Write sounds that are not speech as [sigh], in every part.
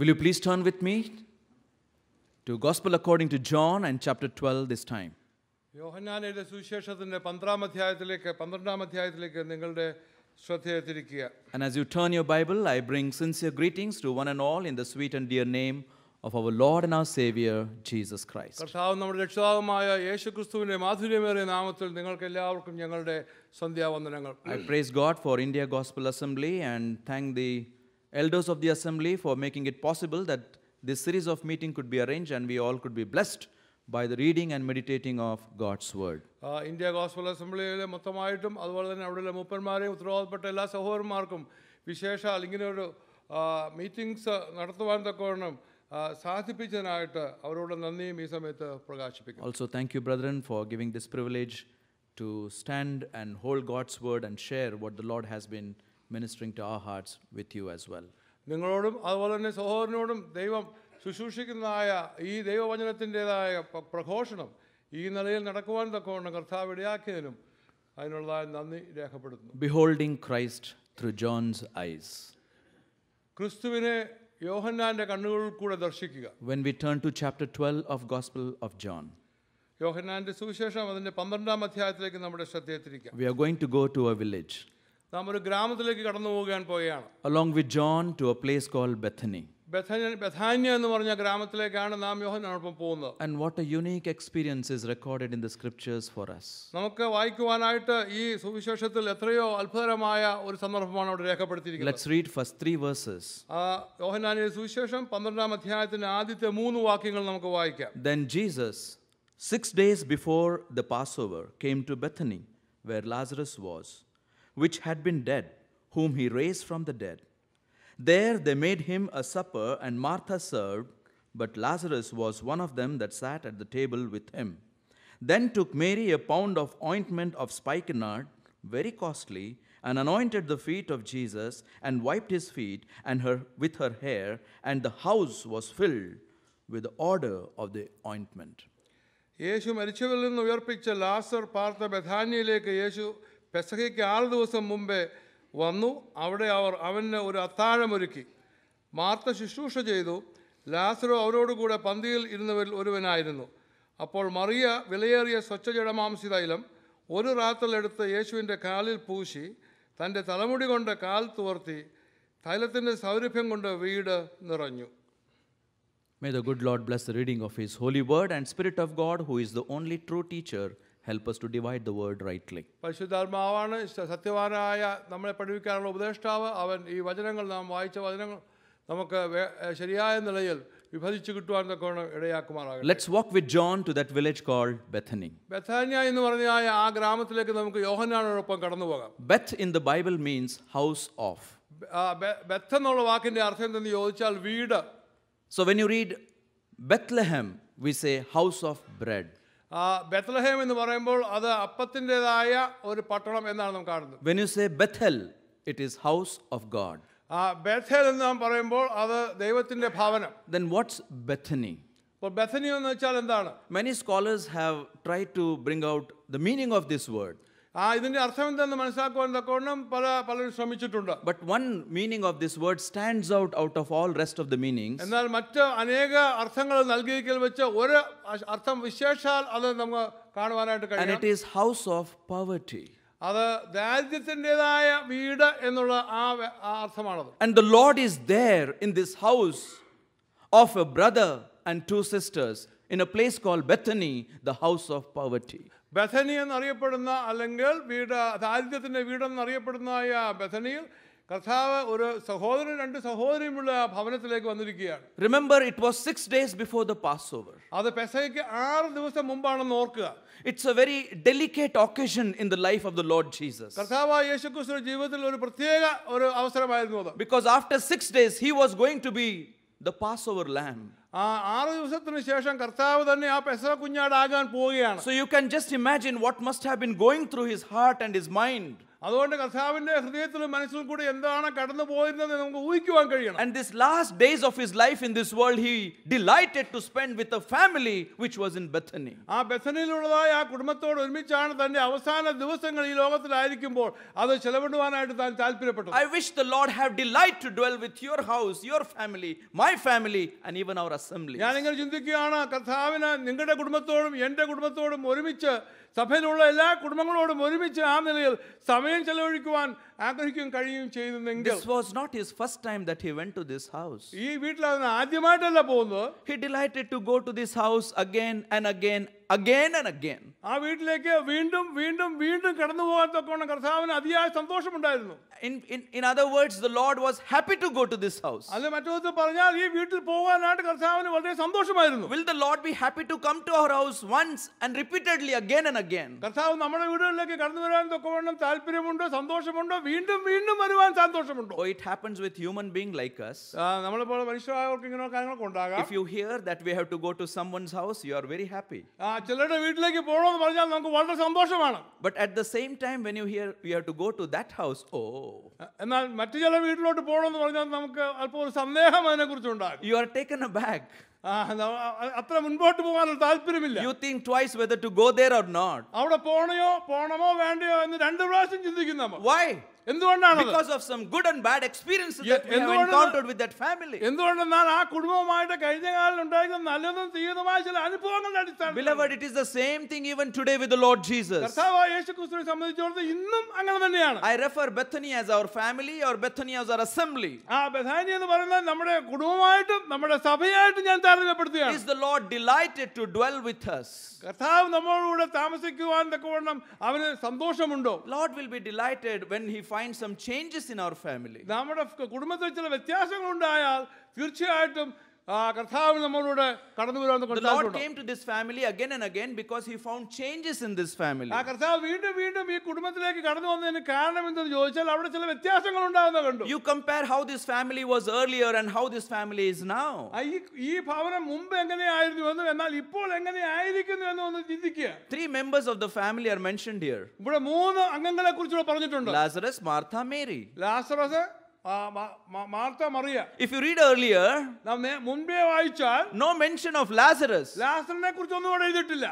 Will you please turn with me to Gospel according to John and chapter 12 this time? യോഹന്നാനയുടെ സുവിശേഷത്തിന്റെ അധ്യായത്തിലേക്ക് പന്ത്രണ്ടാം അധ്യായത്തിലേക്ക് നിങ്ങളുടെ ശ്രദ്ധയെ തിരിക്കുക And as you turn your Bible, I bring sincere greetings to one and all in the sweet and dear name of our Lord and our Savior, Jesus Christ. കർത്താവ് നമ്മുടെ രക്ഷിതാവുമായ യേശുക്രിസ്തുവിന്റെ മാധുര്യമേറിയ നാമത്തിൽ നിങ്ങൾക്ക് എല്ലാവർക്കും ഞങ്ങളുടെ സന്ധ്യാവന്ദനങ്ങൾ I praise God for India Gospel Assembly and thank the elders of the assembly for making it possible that this series of meeting could be arranged and we all could be blessed by the reading and meditating of God's word. India Gospel Assembly le mathamaiyum adhvala ne avudale mupparmare utrovad patella sahor markum vishesha lingine oru meetings narthuvan thakornam saathi pichanaita avudale nanni misametha pragashipikum. Also, thank you, brethren, for giving this privilege to stand and hold God's word and share what the Lord has been ministering to our hearts with you as well. നിങ്ങളോടും അതുപോലെ തന്നെ സഹോദരനോടും ദൈവം ശുശ്രൂഷിക്കുന്നതായ ഈ ദൈവവചനത്തിൻ്റെതായ പ്രഘോഷണം ഈ നിലയിൽ നടക്കുവാൻ തക്കവണ്ണം കർത്താവ് ഇടയാക്കിയതിനും അതിനുള്ളതായ നന്ദി രേഖപ്പെടുത്തുന്നു beholding Christ through John's eyes ക്രിസ്തുവിനെ യോഹന്നാന്റെ കണ്ണുകളിൽ കൂടെ ദർശിക്കുക when we turn to chapter twelve of gospel of John യോഹന്നാന്റെ സുവിശേഷം അതിന്റെ പന്ത്രണ്ടാം അധ്യായത്തിലേക്ക് നമ്മുടെ ശ്രദ്ധയെത്തിരിക്കാം we are going to go to a village along with John to a place called Bethany. And what a unique experience is recorded in the scriptures for us. Let's read first three verses. Then Jesus, six days before the Passover, came to Bethany, where Lazarus was which had been dead, whom he raised from the dead. There they made him a supper, and Martha served, but Lazarus was one of them that sat at the table with him. Then took Mary a pound of ointment of spikenard, very costly, and anointed the feet of Jesus, and wiped his feet and her, with her hair, and the house was filled with the odor of the ointment. യേശു മരിച്ചവരിൽ നിന്ന് ഉയർപ്പിച്ച ലാസർ പാർത്ത ബഥാനിയിലേക്ക് യേശു പെസഹയ്ക്ക് ആറ് ദിവസം മുമ്പേ വന്നു അവിടെ അവർ അവന് ഒരു അത്താഴമൊരുക്കി മാർത്ത ശുശ്രൂഷ ചെയ്തു ലാസറോ അവരോടുകൂടെ പന്തിയിൽ ഇരുന്നവരിൽ ഒരുവനായിരുന്നു അപ്പോൾ മറിയ വിലയേറിയ സ്വച്ഛജടമാംസി തൈലം ഒരു റാത്തലെടുത്ത് യേശുവിൻ്റെ കാലിൽ പൂശി തൻ്റെ തലമുടി കൊണ്ട് കാൽ തുവർത്തി തൈലത്തിൻ്റെ സൗരഭ്യം കൊണ്ട് വീട് നിറഞ്ഞു may the good Lord bless the reading of his holy word and spirit of God who is the only true teacher Help us to divide the word rightly. പരിശുദ്ധാത്മാവാണ് സത്യവാനായ നമ്മളെ പഠിപ്പിക്കാനുള്ള ഉപദേഷ്ടാവ് അവൻ ഈ വചനങ്ങൾ നാം വായിച്ച വചനങ്ങൾ നമുക്ക് ശരിയായ നിലയിൽ വിഭജിച്ചു കിട്ടുവാൻ തക്കവണ്ണം ഇടയാക്കുമാറാകും let's walk with John to that village called Bethany ബെഥാനിയ എന്ന് പറഞ്ഞ ആ ഗ്രാമത്തിലേക്ക് നമുക്ക് യോഹന്നാനോടൊപ്പം കടന്നു പോകാം Beth in the Bible means house of Beth എന്നുള്ള വാക്കിന്റെ അർത്ഥം എന്തെന്ന് ചോദിച്ചാൽ വീട് so when you read Bethlehem we say house of bread when you say Bethel, it is house of God. Bethel in the Varambol, other Devatin de Pavana. Then what's Bethany? For Bethany on the Chalandana. Many scholars have tried to bring out the meaning of this word. But one meaning of this word stands out out of all rest of the meanings. And it is house of poverty. And the Lord is there in this house of a brother and two sisters in a place called Bethany, the house of poverty. Bethany എന്നറിയപ്പെടുന്ന അല്ലെങ്കിൽ വീട് ദാരിദ്ര്യത്തിൻ്റെ വീടെന്നറിയപ്പെടുന്നതായ ബഥനിയിൽ കർത്താവ് ഒരു സഹോദരൻ രണ്ട് സഹോദരിയുമുള്ള ഭവനത്തിലേക്ക് വന്നിരിക്കുകയാണ് remember it was six days before the Passover അത് പെസയ്ക്ക് ആറ് ദിവസം മുമ്പാണെന്ന് ഓർക്കുക it's a very delicate occasion in the life of the Lord Jesus കർത്താവ് യേശുക്രിസ്തുവിന്റെ ജീവിതത്തിൽ ഒരു പ്രത്യേക ഒരു അവസരമായിരുന്നു അത് because after six days he was going to be the Passover lamb ആ ആറ് ദിവസത്തിന് ശേഷം കർത്താവ് തന്നെ ആ പെസഹ കുഞ്ഞാടാകാൻ പോവുകയാണ് so you can just imagine what must have been going through his heart and his mind and this last days of his life in this world, he delighted to spend with a family which was in Bethany. I wish the Lord have delight to dwell with your house, your family, my family, and even our assemblies. സഭയിലുള്ള എല്ലാ കുടുംബങ്ങളോടും ഒരുമിച്ച് ആ നിലയിൽ സമയം ചെലവഴിക്കുവാൻ ആഗ്രഹിക്കുകയും കഴിയുകയും this was not his first time that he went to this house ഈ ആദ്യമായിട്ടല്ല പോകുന്നത് he delighted to go to this house again and again again and again ആ വീട്ടിലേക്ക് വീണ്ടും വീണ്ടും വീണ്ടും കടന്നു പോകാൻ തക്കവണ്ണം കർത്താവിന് അതിയായ സന്തോഷമുണ്ടായിരുന്നു in in in other words the lord was happy to go to this house അല്ല പറഞ്ഞാൽ ഈ വീട്ടിൽ പോകാനായിട്ട് കർത്താവിന് വളരെ സന്തോഷമായിരുന്നു will the lord be happy to come to our house once and repeatedly again and again കർത്താവ് നമ്മുടെ വീടുകളിലേക്ക് കടന്നു വരാൻ താല്പര്യമുണ്ടോ സന്തോഷമുണ്ടോ വീണ്ടും വീണ്ടും വരുവാൻ സന്തോഷമുണ്ടോ it happens with human being like us നമ്മൾ പോലെ മനുഷ്യരായവർക്ക് ഇങ്ങനെ കാര്യങ്ങൾ ഉണ്ടാകാം if you hear that we have to go to someone's house you are very happy ആ ചിലരുടെ വീട്ടിലേക്ക് എന്ന് പറഞ്ഞാൽ നമുക്ക് വളരെ സന്തോഷമാണ് but at the same time when you hear you have to go to that house ഓ എന്നാൽ മറ്റു ചില വീട്ടിലോട്ട് എന്ന് പറഞ്ഞാൽ നമുക്ക് അല്പം ഒരു സന്ദേഹം അതിനെക്കുറിച്ച് ഉണ്ടാകും you are taken aback അത്ര മുൻപോട്ട് പോകാനുള്ള താല്പര്യമില്ല you think twice whether to go there or not അവിടെ പോണയോ പോണമോ വേണ്ടയോ എന്ന് രണ്ട് പ്രാവശ്യം ചിന്തിക്കുന്നു why Because of some good and bad experiences that we have encountered with that family. Beloved, it is the same thing even today with the Lord Jesus. I refer Bethany as our family or Bethany as our assembly. Is the Lord delighted to dwell with us? Lord will be delighted when He find some changes in our family നമ്മുടെ കുടുംബത്തിൽ ചില വ്യത്യാസങ്ങൾ ഉണ്ടായാൽ തീർച്ചയായിട്ടും The Lord came to this family again and again because he found changes in this family. You compare how this family was earlier and how this family is now. Three members of the family are mentioned here Lazarus, Martha, Mary. If you read earlier, no mention of Lazarus.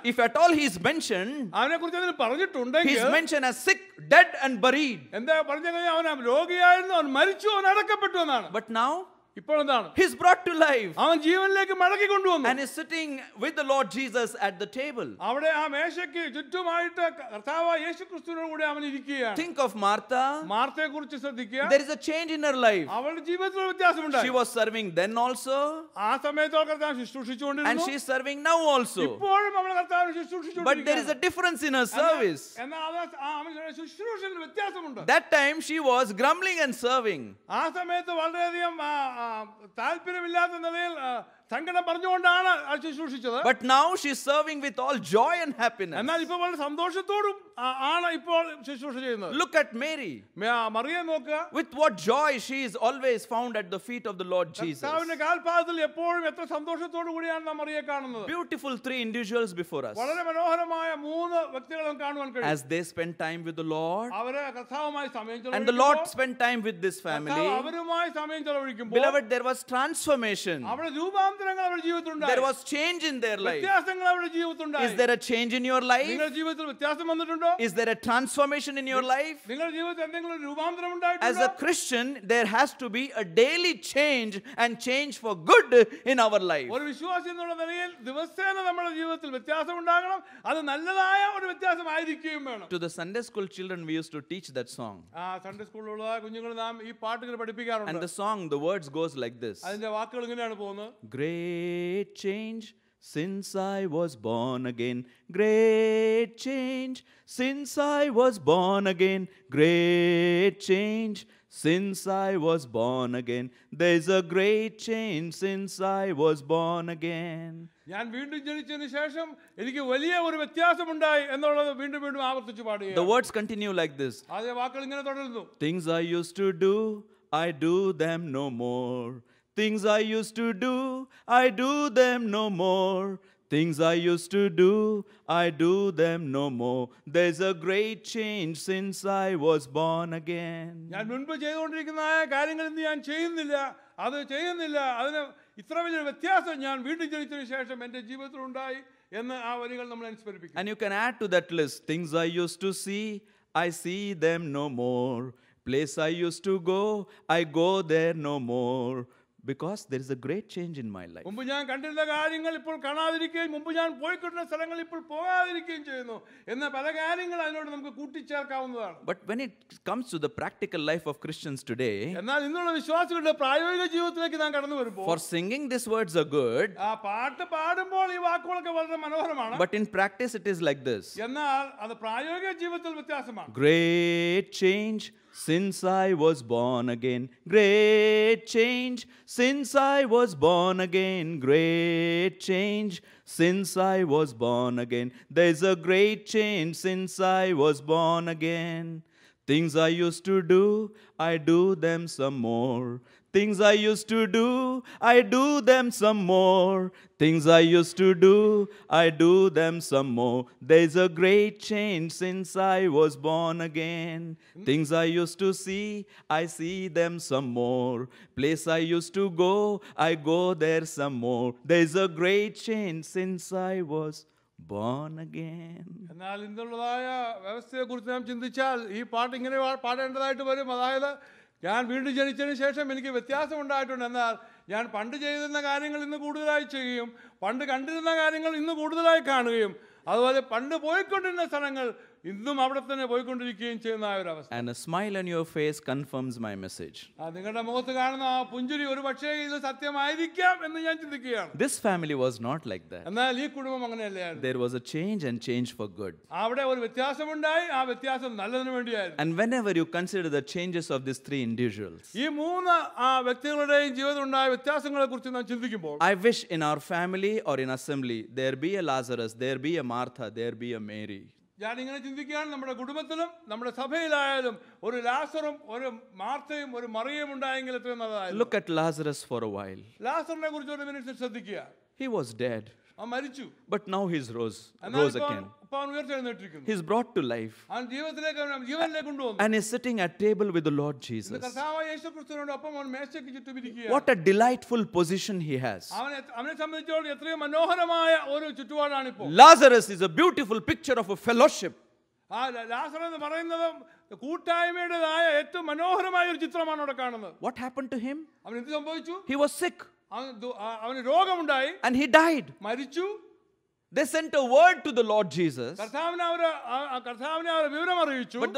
If at all he is mentioned, he is mentioned as sick, dead, and buried. But now, He's brought to life. And is sitting with the Lord Jesus at the table. Think of Martha. There is a change in her life. She was serving then also. And she is serving now also. But there is a difference in her service. That time she was grumbling and serving. ആ സമയത്ത് വളരെയധികം താല്പര്യമില്ലാത്ത നിലയിൽ സങ്കടം പറഞ്ഞുകൊണ്ടാണ് ശുശ്രൂഷിച്ചത് but now she serving with all joy and happiness എന്നാൽ ഇപ്പോൾ വളരെ സന്തോഷത്തോടും ആണ് ഇപ്പോൾ ശുശ്രൂഷ ചെയ്യുന്നത് ലുക്ക് അറ്റ് മേരി മറിയെ നോക്കുക with what joy she is always found at the feet of the Lord Jesus കർത്താവിന്റെ കാൽപാദത്തിൽ എപ്പോഴും എത്ര സന്തോഷത്തോടു കൂടിയാണ് നാം മറിയെ കാണുന്നത് beautiful three individuals before us വളരെ മനോഹരമായ മൂന്ന് വ്യക്തികളെ നമുക്ക് കാണുവാൻ കഴിയും as they spend time with the lord അവരെ കർത്താവുമായി സമയം ചെലവഴിക്കുമ്പോൾ and the lord spent time with this family അവരുമായി സമയം ചെലവഴിക്കുമ്പോൾ beloved there was transformation അവിടെ രൂപാന്തരം there was change in their life. Is there a change in your life? Is there a transformation in your life? As a Christian, there has to be a daily change and change for good in our life. To the Sunday school children, we used to teach that song. And the song, the words goes like this. Great change since I was born again. Great change since I was born again. Great change since I was born again. There's a great change since I was born again. The words continue like this. Things I used to do, I do them no more. Things I used to do, I do them no more. Things I used to do, I do them no more. There's a great change since I was born again. And you can add to that list, things I used to see, I see them no more. Place I used to go, I go there no more because there is a great change in my life. മുമ്പ് ഞാൻ കണ്ടിരുന്ന കാര്യങ്ങൾ ഇപ്പോൾ കാണാതിരിക്കുകയും മുമ്പ് ഞാൻ പോയിക്കൊണ്ടിരുന്ന സ്ഥലങ്ങൾ ഇപ്പോൾ പോകാതിരിക്കുകയും ചെയ്യുന്നു എന്ന പല കാര്യങ്ങൾ അതിനോട് നമുക്ക് കൂട്ടിച്ചേർക്കാവുന്നതാണ് But when it comes to the practical life of Christians today, എന്നാൽ ഇന്നുള്ള വിശ്വാസികളുടെ പ്രായോഗിക ജീവിതത്തിലേക്ക് നാം കടന്നു വരുമ്പോൾ for singing these words are good. ആ പാട്ട് പാടുമ്പോൾ ഈ വാക്കുകളൊക്കെ വളരെ മനോഹരമാണ് But in practice it is like this. എന്നാൽ അത് പ്രായോഗിക ജീവിതത്തിൽ വ്യത്യാസമാണ്. Great change since I was born again. Great change since I was born again. Great change since I was born again. There's a great change since I was born again. Things I used to do, I do them some more. Things I used to do, I do them some more. Things I used to do, I do them some more. There's a great change since I was born again. Things I used to see, I see them some more. Place I used to go, I go there some more. There's a great change since I was born again. എന്നാൽ ഇന്നുള്ള വ്യവസ്ഥയെക്കുറിച്ച് നാം ചിന്തിച്ചാൽ ഈ പാട്ട് ഇങ്ങനെ പാടേണ്ടതായിട്ട് വരും അതായത് ഞാൻ വീണ്ടും ജനിച്ചതിന് ശേഷം എനിക്ക് വ്യത്യാസം ഉണ്ടായിട്ടുണ്ട് എന്നാൽ ഞാൻ പണ്ട് ചെയ്തിരുന്ന കാര്യങ്ങൾ ഇന്ന് കൂടുതലായി ചെയ്യുകയും പണ്ട് കണ്ടിരുന്ന കാര്യങ്ങൾ ഇന്ന് കൂടുതലായി കാണുകയും അതുപോലെ പണ്ട് പോയിക്കൊണ്ടിരുന്ന സ്ഥലങ്ങൾ ഇന്നും അവിടെ തന്നെ പോയിക്കൊണ്ടിരിക്കുകയും ചെയ്യുന്ന ആ ഒരു അവസ്ഥ And a smile on your face confirms my message. ആ, നിങ്ങളുടെ മുഖത്ത് കാണുന്ന ആ പുഞ്ചിരി ഒരു പക്ഷേ ഇത് സത്യമായിരിക്കാം എന്ന് ഞാൻ ചിന്തിക്കുകയാണ് This family was not like that. എന്നാൽ ഈ കുടുംബം അങ്ങനെയല്ലായിരുന്നു There was a change and change for good. അവിടെ ഒരു വ്യത്യാസമുണ്ടായി ആ വ്യത്യാസം നല്ലതിനു വേണ്ടിയായിരുന്നു And whenever you consider the changes of these three individuals, ഈ മൂന്ന് ആ വ്യക്തികളുടെയും ജീവിതത്തിൽ ഉണ്ടായ വ്യത്യാസങ്ങളെ കുറിച്ച് നാം ചിന്തിക്കുമ്പോൾ I wish in our family or in assembly there be a Lazarus, there be a Martha, there be a Mary. ഞാനിങ്ങനെ ചിന്തിക്കുകയാണ് നമ്മുടെ കുടുംബത്തിലും നമ്മുടെ സഭയിലായാലും ഒരു ലാസറും ഒരു മാർത്തയും ഒരു മറിയയും ഉണ്ടായെങ്കിൽ എത്രയും നല്ലതായിരുന്നു look at Lazarus for a while ലാസറിനെ കുറിച്ച് ഒരു മിനിറ്റ് ശ്രദ്ധിക്കുക he was dead But now he's rose, rose rose again brought to life. And he is sitting at table with the Lord Jesus. What a delightful position he has. Lazarus is a beautiful picture of a fellowship. What happened to him? He was sick and he died they sent a word to the Lord Jesus. But the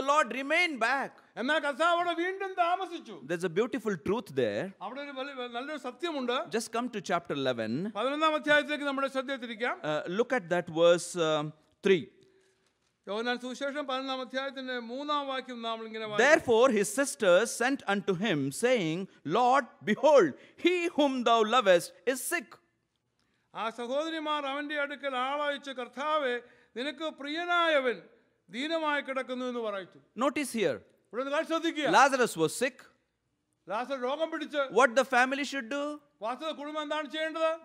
Lord remained back. There's a beautiful truth there. Just come to chapter 11. Uh, look at that verse uh, 3. Therefore, his sisters sent unto him, saying, Lord, behold, he whom thou lovest is sick. ആ സഹോദരിമാർ അവൻ്റെ അടുക്കൽ ആളയച്ച് കർത്താവെ നിനക്ക് പ്രിയനായവൻ ദീനമായി കിടക്കുന്നു എന്ന് പറയിച്ചു നോട്ടീസ് ഹിയർ ഇവിടെ ശ്രദ്ധിക്കുക Lazarus was sick what the family should do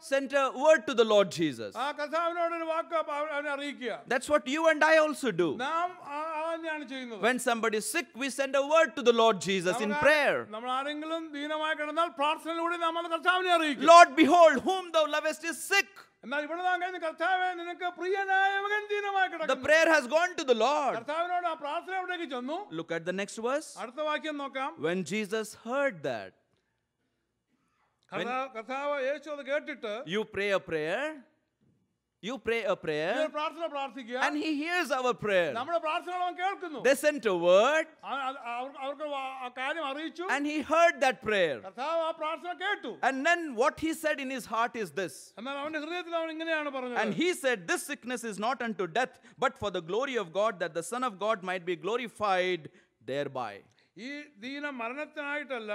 send a word to the lord jesus that's what you and i also do when somebody is sick we send a word to the lord jesus in prayer lord behold whom thou lovest is sick the prayer has gone to the Lord. Look at the next verse. When Jesus heard that, when you pray a prayer, you pray a prayer. And he hears our prayer. They sent a word. And he heard that prayer. And then what he said in his heart is this. And he said this sickness is not unto death but for the glory of God that the son of God might be glorified thereby. ഈ ദീന മരണത്തിനായിട്ടല്ല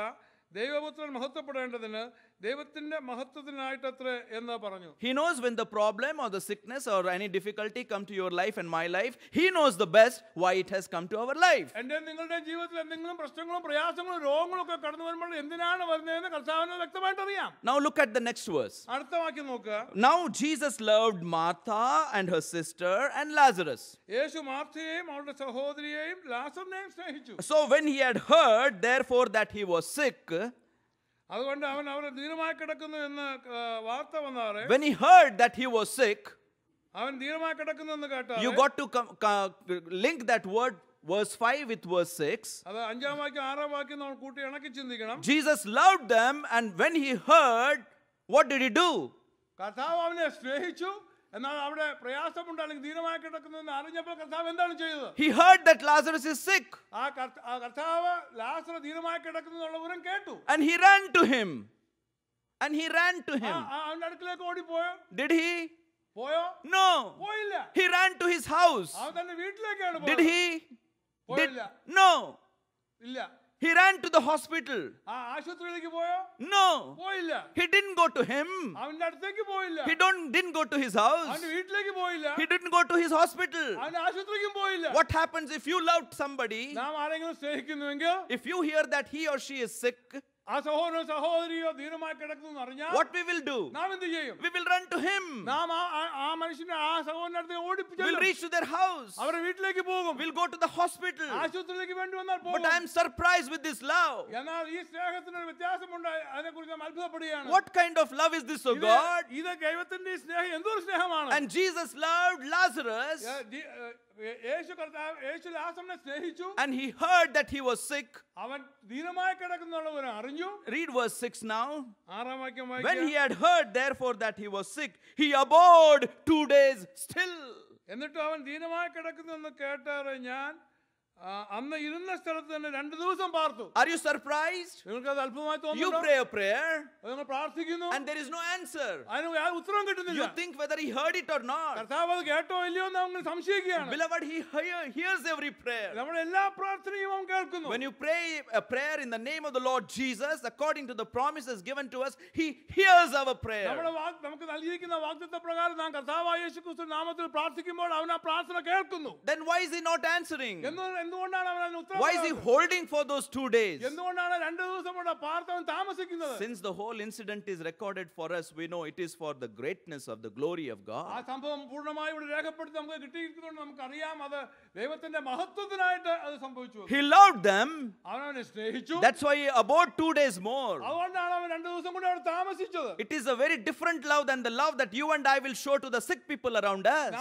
ദൈവപുത്രൻ മഹത്വപ്പെടേണ്ടതിന് ദൈവത്തിന്റെ മഹത്വത്തിനായിട്ട് അത്ര എന്ന് പറഞ്ഞു he knows when the problem or the sickness or any difficulty come to your life and my life he knows the best why it has come to our life എൻ്റെ നിങ്ങളുടെ ജീവിതത്തിൽ എന്തെങ്കിലും പ്രശ്നങ്ങളും പ്രയാസങ്ങളും രോഗങ്ങളും ഒക്കെ കടന്നു വരുമ്പോൾ എന്തിനാണ് വരുന്നതെന്ന് കർത്താവിന് വ്യക്തമായിട്ട് അറിയാം now look at the next verse അടുത്ത വാക്യം നോക്കുക now Jesus loved Martha and her sister and Lazarus യേശു മാർത്തയെയും അവളുടെ സഹോദരിയെയും ലാസറിനെയും സ്നേഹിച്ചു so when he had heard therefore that he was sick when he heard that he was sick, you got to link that word verse 5 with verse 6. Jesus loved them, and when he heard, what did he do? He heard that Lazarus is sick. And he ran to him. And he ran to him. Did he? No. He ran to his house. Did he? No. He ran to the hospital. No. He didn't go to him. He don't, didn't go to his house. He didn't go to his hospital. What happens if you loved somebody? If you hear that he or she is sick, what we will do? We will run to him. We will reach to their house. We will go to the hospital. But I am surprised with this love. What kind of love is this, O God? And Jesus loved Lazarus. And he heard that he was sick. Read verse 6 now. When he had heard, therefore, that he was sick, he abode two days still. എന്നിട്ട് അവൻ ദീനമായി കിടക്കുന്നു എന്ന് കേട്ടറിഞ്ഞാൻ are you surprised? You pray a prayer and there is no answer. You think whether he heard it or not. Beloved, he hears every prayer. When you pray a prayer in the name of the Lord Jesus, according to the promises given to us, he hears our prayer. Then why is he not answering? Why is he holding for those two days? Since the whole incident is recorded for us, we know it is for the greatness of the glory of God. He loved them. That's why he abode two days more. It is a very different love than the love that you and I will show to the sick people around us.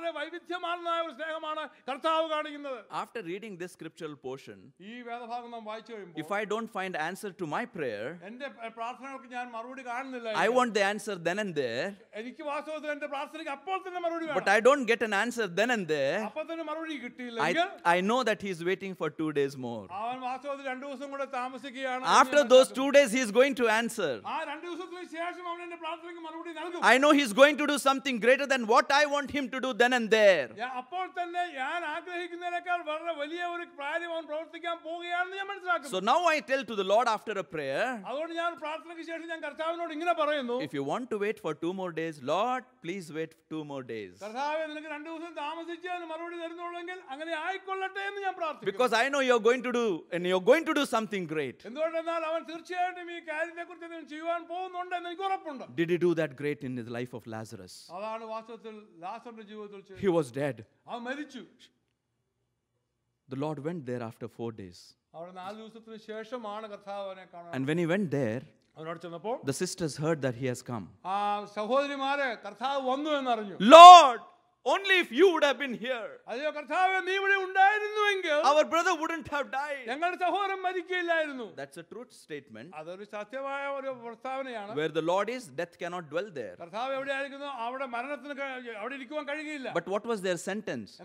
വളരെ വൈവിധ്യമാർന്ന ഒരു സ്നേഹമാണ് കർത്താവ് കാണിക്കുന്നത് after reading this scriptural portion ഈ വേദഭാഗം നാം വായിച്ചു കഴിയുമ്പോൾ if I don't find answer to my prayer എൻ്റെ പ്രാർത്ഥനകൾക്ക് ഞാൻ മറുപടി കാണുന്നില്ല I want the answer then and there എനിക്ക് വാസ്തവത്തിൽ എൻ്റെ പ്രാർത്ഥനയ്ക്ക് അപ്പോൾ തന്നെ മറുപടി വേണം but I don't get an answer then and there അപ്പോൾ തന്നെ മറുപടി കിട്ടിയില്ലെങ്കിൽ I know that he is waiting for 2 days more അവൻ വാസ്തവത്തിൽ രണ്ട് ദിവസം കൂടെ താമസിക്കുകയാണ് after those 2 days he is going to answer ആ രണ്ട് ദിവസത്തിന് ശേഷം അവൻ എൻ്റെ പ്രാർത്ഥനയ്ക്ക് മറുപടി നൽകും I know he is going to do something greater than what I want him to do then and there. So now I tell to the Lord after a prayer if you want to wait for two more days, Lord, please wait two more days. Because I know you're going to do, and you're going to do something great. Did he do that great in the life of Lazarus? he was dead. The Lord went there after four days. And when he went there, the sisters heard that he has come. Lord, only if you would have been here our brother wouldn't have died that's a truth statement where the lord is death cannot dwell there but what was their sentence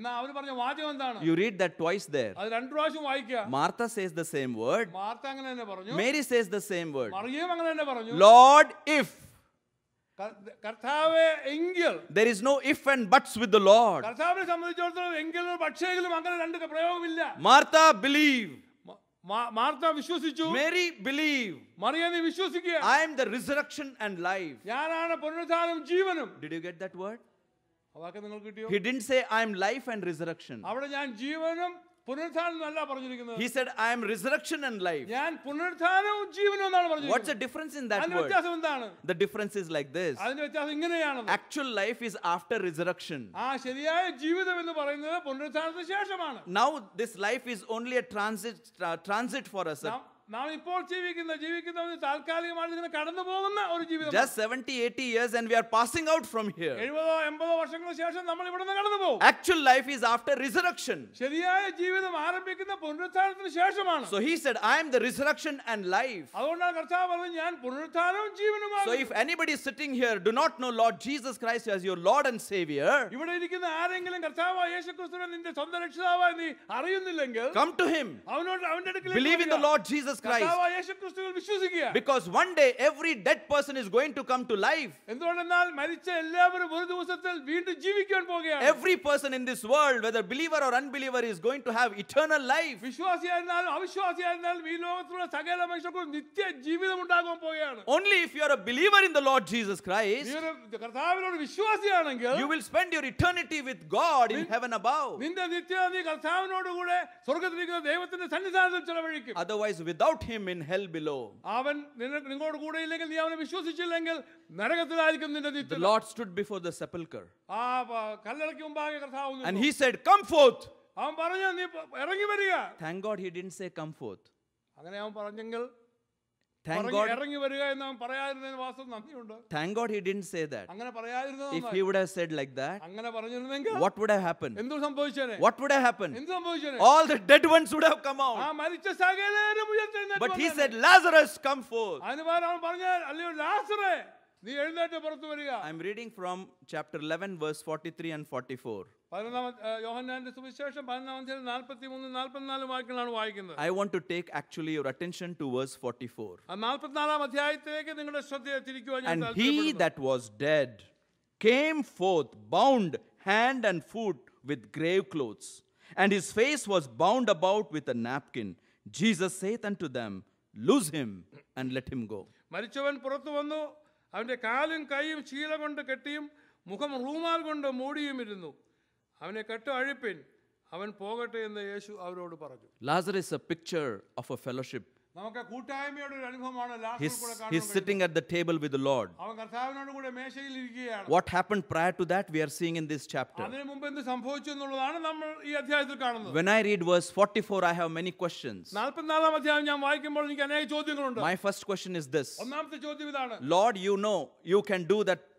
you read that twice there martha says the same word mary says the same word lord if there is no if and buts with the Lord. Martha, believe. Martha Vishusichu. Mary, believe. I am the resurrection and life. Did you get that word? He didn't say, I am life and resurrection. He said, I am resurrection and life. What's the difference in that word? The difference is like this. Actual life is after resurrection. Now, this life is only a transit, uh, transit for us just 70 80 years and we are passing out from here 70 80 വർഷങ്ങൾക്ക് ശേഷം നമ്മൾ ഇവിടെ നിന്ന് കടന്നു പോകും actual life is after resurrection so he said i am the resurrection and life so if anybody is sitting here do not know lord jesus christ as your lord and savior come to him believe in the lord jesus Jesus Christ. Because one day every dead person is going to come to life. Every person in this world, whether believer or unbeliever, is going to have eternal life. Only if you are a believer in the Lord Jesus Christ, you will spend your eternity with God in heaven above. Otherwise, without without him in hell below. The Lord stood before the sepulcher. And he said, "Come forth." Thank God he didn't say come forth. Thank God, thank god he didn't say that if he would have said like that what would have happened what would have happened all the dead ones would have come out but he said lazarus come forth i'm reading from chapter 11 verse 43 and 44 I want to take actually your attention to verse 44. And he that was dead came forth bound hand and foot with grave clothes, and his face was bound about with a napkin. Jesus saith unto them, Loose him and let him go. മരിച്ചവൻ കാലും കൈയും ശീല കൊണ്ട് കെട്ടിയും മുഖം റൂമാൽ കൊണ്ട് മൂടിയും ഇരുന്നു അവനെ കെട്ട് അഴിപ്പിൻ അവൻ പോകട്ടെ എന്ന് യേശു അവരോട് പറഞ്ഞു Lazarus a picture of a fellowship നമുക്ക് കൂട്ടായ്മയുടെ ഒരു അനുഭവമാണ് He's, sitting at the table with the Lord. അവൻ കർത്താവിനോട് കൂടെ മേശയിൽ ഇരിക്കുകയാണ് What happened prior to that, we are seeing in this chapter. അതിനു മുമ്പ് എന്ത് സംഭവിച്ചു എന്നുള്ളതാണ് നമ്മൾ ഈ അധ്യായത്തിൽ കാണുന്നത് When I read verse 44, I have many questions. 44 അധ്യായം ഞാൻ വായിക്കുമ്പോൾ എനിക്ക് അനേക ചോദ്യങ്ങളുണ്ട് My first question is this ഒന്നാമത്തെ ചോദ്യം ഇതാണ് Lord, you know you can do that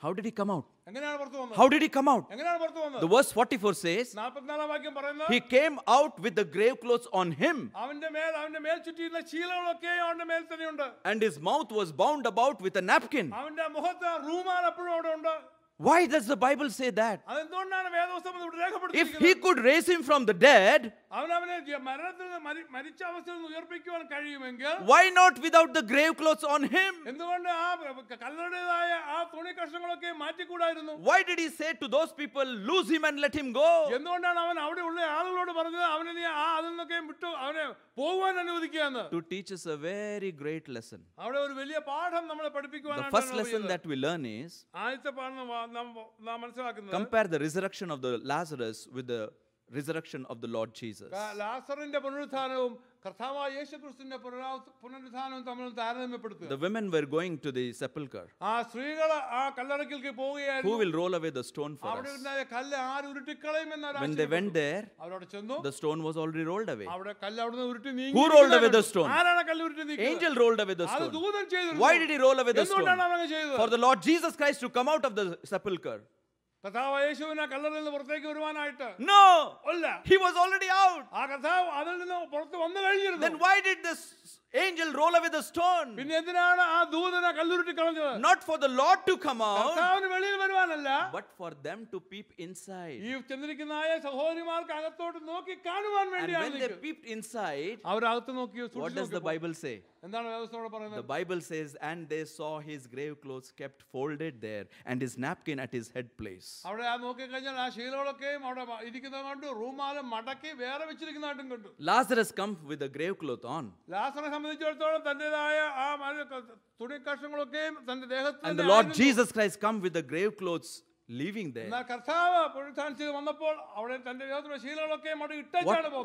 How did he come out? How did he come out? The verse 44 says, He came out with the grave clothes on him, and his mouth was bound about with a napkin. Why does the Bible say that? If he could raise him from the dead, why not without the grave clothes on him? Why did he say to those people, Lose him and let him go? To teach us a very great lesson. The first lesson that we learn is Compare the resurrection of the Lazarus with the resurrection of the Lord Jesus. The women were going to the sepulchre. Who will roll away the stone for us? When they went there, the stone was already rolled away. Who rolled away the stone? Angel rolled away the stone. Why did he roll away the stone? For the Lord Jesus Christ to come out of the sepulchre. No. He was already out. Then why did this angel roll away the stone not for the lord to come out but for them to peep inside and when they peeped inside what does the bible say the Bible says, and they saw his grave clothes kept folded there and his napkin at his head place. Lazarus comes with the grave clothes on. And the Lord Jesus Christ come with the grave clothes leaving there.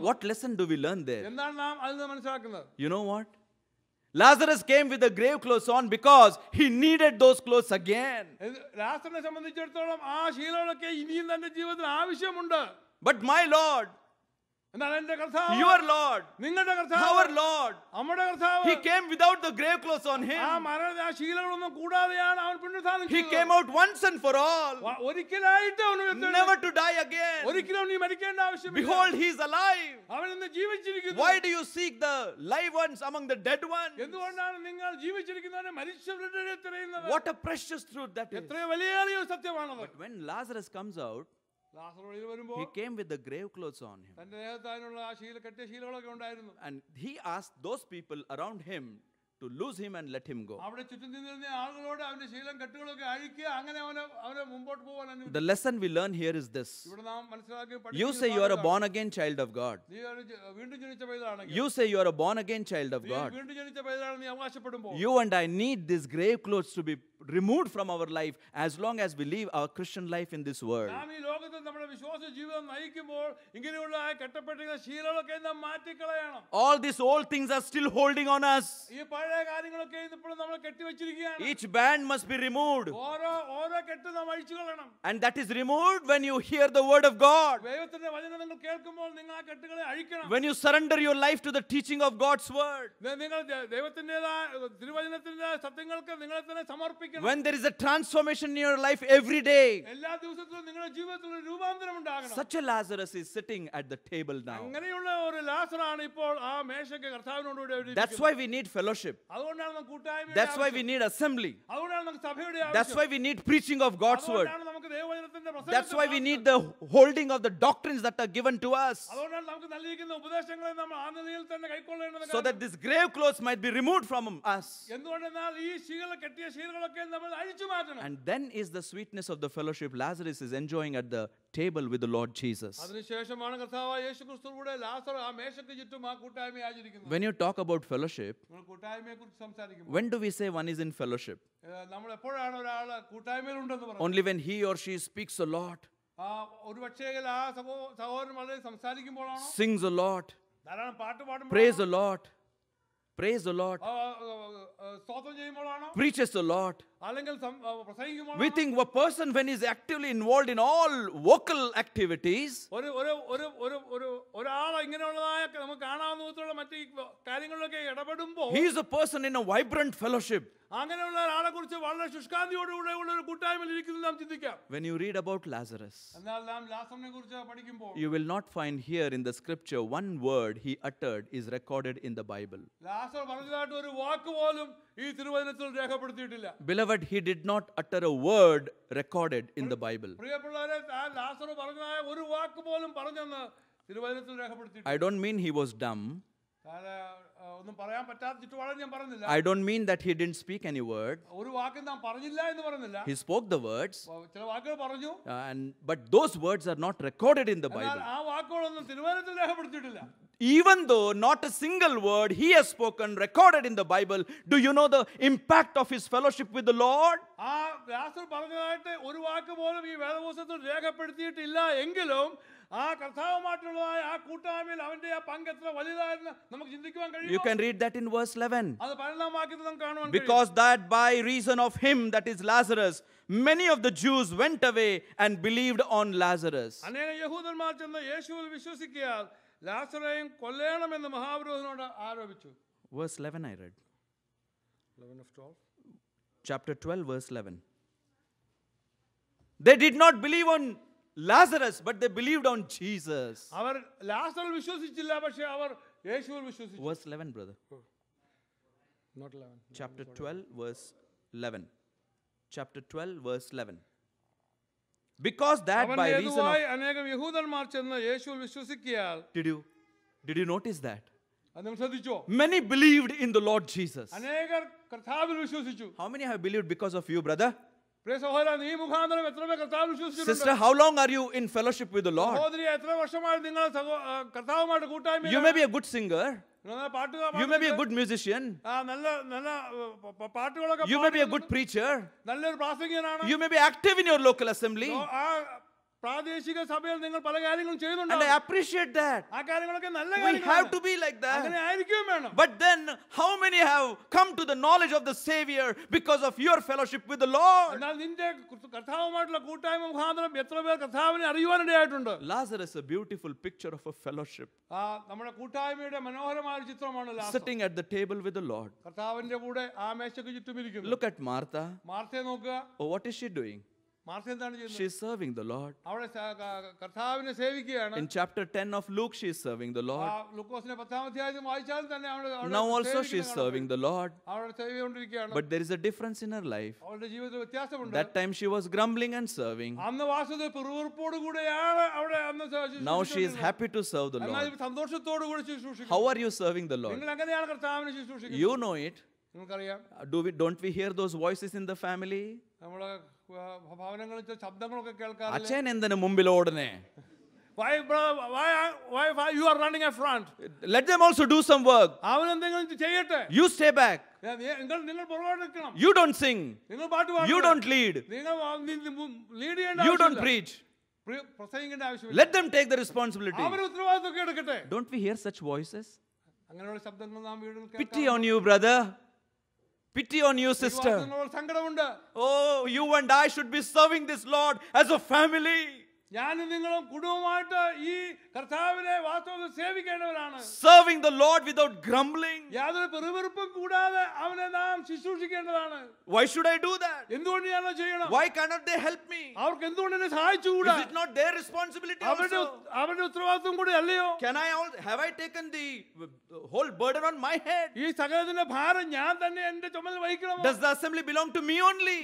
what lesson do we learn there? You know what? Lazarus came with the grave clothes on because he needed those clothes again. But my Lord, your Lord, our Lord, He came without the grave clothes on Him. He came out once and for all, never to die again. Behold, He is alive. Why do you seek the live ones among the dead ones? What a precious truth that is. But when Lazarus comes out, he came with the grave clothes on him. And he asked those people around him to lose him and let him go. The lesson we learn here is this. You say you are a born again child of God. You say you are a born again child of God. You and I need these grave clothes to be removed from our life as long as we live our Christian life in this world. All these old things are still holding on us. Each band must be removed. And that is removed when you hear the word of God. When you surrender your life to the teaching of God's word when there is a transformation in your life every day. Such a Lazarus is sitting at the table now. That's why we need fellowship. That's why we need assembly. That's why we need preaching of God's word. That's why we need the holding of the doctrines that are given to us. So that this grave clothes might be removed from us. And then is the sweetness of the fellowship Lazarus is enjoying at the table with the Lord Jesus. When you talk about fellowship, when do we say one is in fellowship? Only when he or she speaks a lot, sings a lot, prays a lot. Praise the Lord. Lot uh, uh, uh, the Lord. We think a person when he is actively involved in all vocal activities, he is a person in a vibrant fellowship. When you read about Lazarus, you will not find here in the scripture one word he uttered is recorded in the Bible. Beloved, he did not utter a word recorded in the Bible. I don't mean he was dumb. I don't mean that he didn't speak any word. He spoke the words. And, but those words are not recorded in the Bible even though not a single word he has spoken recorded in the Bible, do you know the impact of his fellowship with the Lord? You can read that in verse 11. Because that by reason of him, that is Lazarus, many of the Jews went away and believed on Lazarus. ലാസറേയും ആരോപിച്ചു verse 11 I read. Chapter 12, verse 11. They did not believe on Lazarus, but they believed on Jesus. Our ലാസറിൽ Verse 11, brother. Oh. Not 11. Chapter 12, verse 11. Chapter 12, verse 11. Because that by reason of... Did you, did you notice that? Many believed in the Lord Jesus. How many have believed because of you, brother? Sister, how long are you in fellowship with the Lord? You may be a good singer. You may be a good musician. You may be a good preacher. You may be active in your local assembly. പ്രാദേശിക സഭയിൽ നിങ്ങൾ പല കാര്യങ്ങളും ചെയ്യുന്നുണ്ട് and i appreciate that ആ കാര്യങ്ങളൊക്കെ നല്ല കാര്യങ്ങളാണ് we have to be like that അങ്ങനെ ആയിരിക്കും വേണം but then how many have come to the knowledge of the savior because of your fellowship with the lord എന്നാൽ നിന്റെ കർത്താവുമായിട്ടുള്ള കൂട്ടായ്മ മുഖാന്തരം എത്ര പേർ കർത്താവിനെ അറിയുവാനിടയായിട്ടുണ്ട് lazarus a beautiful picture of a fellowship ആ നമ്മുടെ കൂട്ടായ്മയുടെ മനോഹരമായ ഒരു ചിത്രമാണ് ലാസർ sitting at the table with the lord കർത്താവിന്റെ കൂടെ ആ മേശയ്ക്ക് ചുറ്റും ഇരിക്കുന്നു look at martha മാർത്തയെ നോക്കുക oh, what is she doing she is serving the Lord. In chapter 10 of Luke, she is serving the Lord. Now also she is serving the Lord. But there is a difference in her life. That time she was grumbling and serving. Now she is happy to serve the Lord. How are you serving the Lord? You know it. Do we, don't we hear those voices in the family? ശബ്ദങ്ങളൊക്കെ കേൾക്കാറില്ല അച്ഛൻ എന്തിനു മുമ്പിലോടുന്നേ Why, bro, why, why, why you are running in front? Let them also do some work. You stay back. You don't sing. You don't lead. You don't preach. Let them take the responsibility. Don't we hear such voices? Pity on you, brother. Pity on you, sister. Oh, you and I should be serving this Lord as a family serving the lord without grumbling why should i do that why cannot they help me is it not their responsibility അവരുടെ can i all have i taken the whole burden on my head does the assembly belong to me only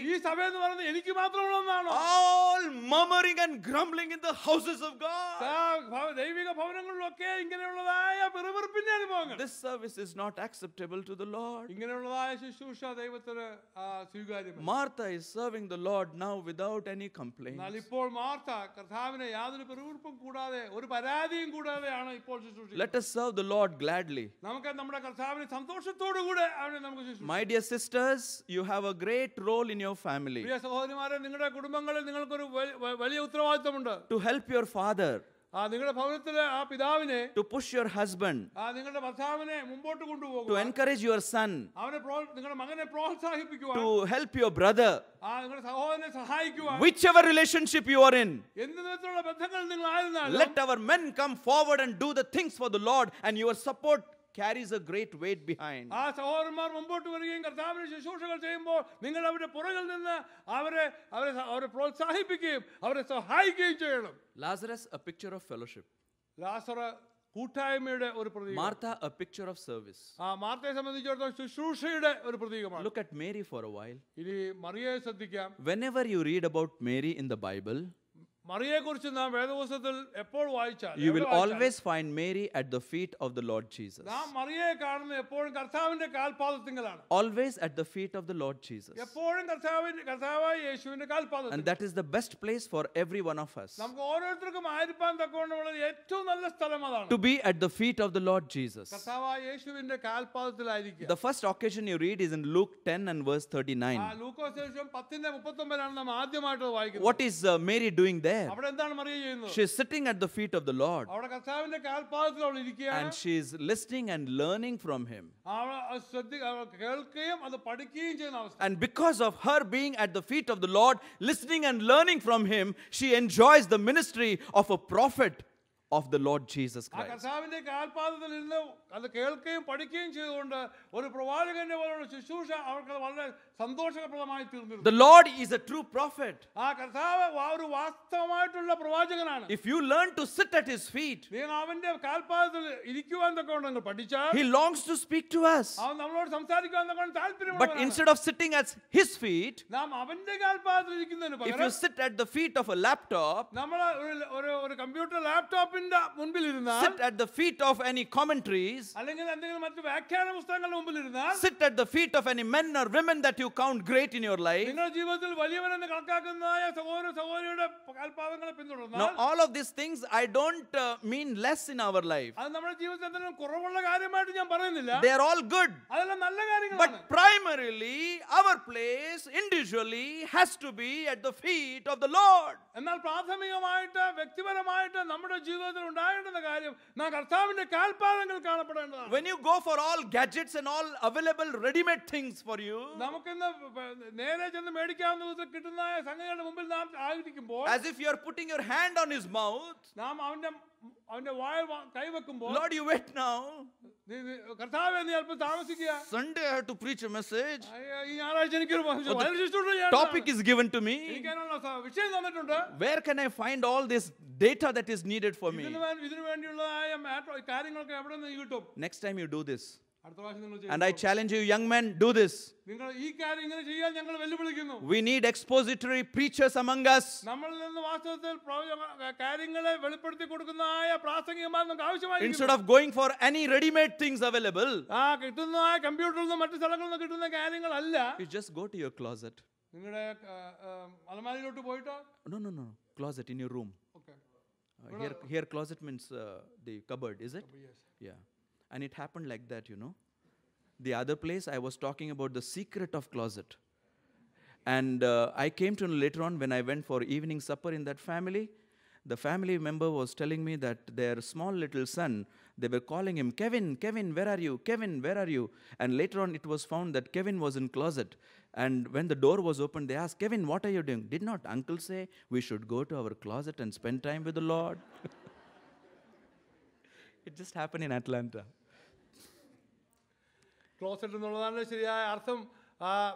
all murmuring and grumbling grumbling in the houses of God. This service is not acceptable to the Lord. Martha is serving the Lord now without any complaints. Let us serve the Lord gladly. My dear sisters, you have a great role in your family. ആവശ്യമുണ്ട് to help your father ആ നിങ്ങളുടെ ഭവനത്തിലെ ആ പിതാവിനെ to push your husband ആ നിങ്ങളുടെ ഭർത്താവിനെ മുമ്പോട്ട് കൊണ്ടുപോകുക ടു എൻകറേജ് യുവർ സൺ അവനെ നിങ്ങളുടെ മകനെ പ്രോത്സാഹിപ്പിക്കുക ടു ഹെൽപ്പ് യുവർ ബ്രദർ ആ നിങ്ങളുടെ സഹോദരനെ സഹായിക്കുക whichever relationship you are in എന്ത് തരത്തിലുള്ള ബന്ധങ്ങൾ നിങ്ങൾ ആയിരുന്നാലും let our men come forward and do the things for the Lord and your support carries a great weight behind. ആ സഹോദരന്മാർ മുമ്പോട്ട് വരികയും കർത്താവിന് ശുശ്രൂഷകൾ ചെയ്യുമ്പോൾ നിങ്ങൾ അവരുടെ പുറകിൽ നിന്ന് അവരെ അവരെ അവരെ പ്രോത്സാഹിപ്പിക്കുകയും അവരെ സഹായിക്കുകയും ചെയ്യണം Lazarus, a picture of fellowship. ലാസർ കൂട്ടായ്മയുടെ ഒരു പ്രതീകം Martha, a picture of service. ആ മാർത്തയെ സംബന്ധിച്ചിടത്തോളം ശുശ്രൂഷയുടെ ഒരു പ്രതീകമാണ് Look at Mary for a while. ഇനി മറിയയെ ശ്രദ്ധിക്കാം Whenever you read about Mary in the Bible, you will always find Mary at the feet of the Lord Jesus. Always at the feet of the Lord Jesus. And that is the best place for every one of us. To be at the feet of the Lord Jesus. The first occasion you read is in Luke 10 and verse 39. What is uh, Mary doing there? there. She is sitting at the feet of the Lord. And she is listening and learning from Him. And because of her being at the feet of the Lord, listening and learning from Him, she enjoys the ministry of a prophet of the Lord Jesus Christ. The Lord is a true prophet. If you learn to sit at his feet, he longs to speak to us. But instead of sitting at his feet, if you sit at the feet of a laptop, മുൻപിൽ ഇരുന്നാൽ sit at the feet of any commentaries അല്ലെങ്കിൽ എന്തെങ്കിലും മറ്റു വ്യാഖ്യാന പുസ്തകങ്ങളുടെ മുമ്പിൽ ഇരുന്നാൽ sit at the feet of any men or women that you count great in your life നിങ്ങളുടെ ജീവിതത്തിൽ കണക്കാക്കുന്നതായ സഹോദര സഹോദരിയുടെ പിന്തുടർന്നാൽ now all of these things i don't uh, mean less in our life അത് നമ്മുടെ ജീവിതത്തിൽ എന്തെങ്കിലും കുറവുള്ള കാര്യമായിട്ട് ഞാൻ പറയുന്നില്ല they are all good അതെല്ലാം നല്ല കാര്യങ്ങളാണ് but primarily our place individually has to be at the feet of the lord എന്നാൽ പ്രാഥമികമായിട്ട് വ്യക്തിപരമായിട്ട് നമ്മുടെ ജീവിതം when you go for all gadgets and all available ready made things for you, as if you are putting your hand on his mouth. Lord, you wait now. Sunday I had to preach a message. the topic is given to me. Where can I find all this data that is needed for me? Next time you do this. And I challenge you, young men, do this. We need expository preachers among us. Instead of going for any ready made things available, you just go to your closet. No, no, no. Closet in your room. Okay. Uh, here, here, closet means uh, the cupboard, is it? Yeah. And it happened like that, you know. The other place, I was talking about the secret of closet. And uh, I came to know later on when I went for evening supper in that family, the family member was telling me that their small little son, they were calling him, Kevin, Kevin, where are you? Kevin, where are you? And later on, it was found that Kevin was in closet. And when the door was opened, they asked, Kevin, what are you doing? Did not uncle say we should go to our closet and spend time with the Lord? [laughs] it just happened in Atlanta. Closet എന്നുള്ളതാണ് ശരിയായ അർത്ഥം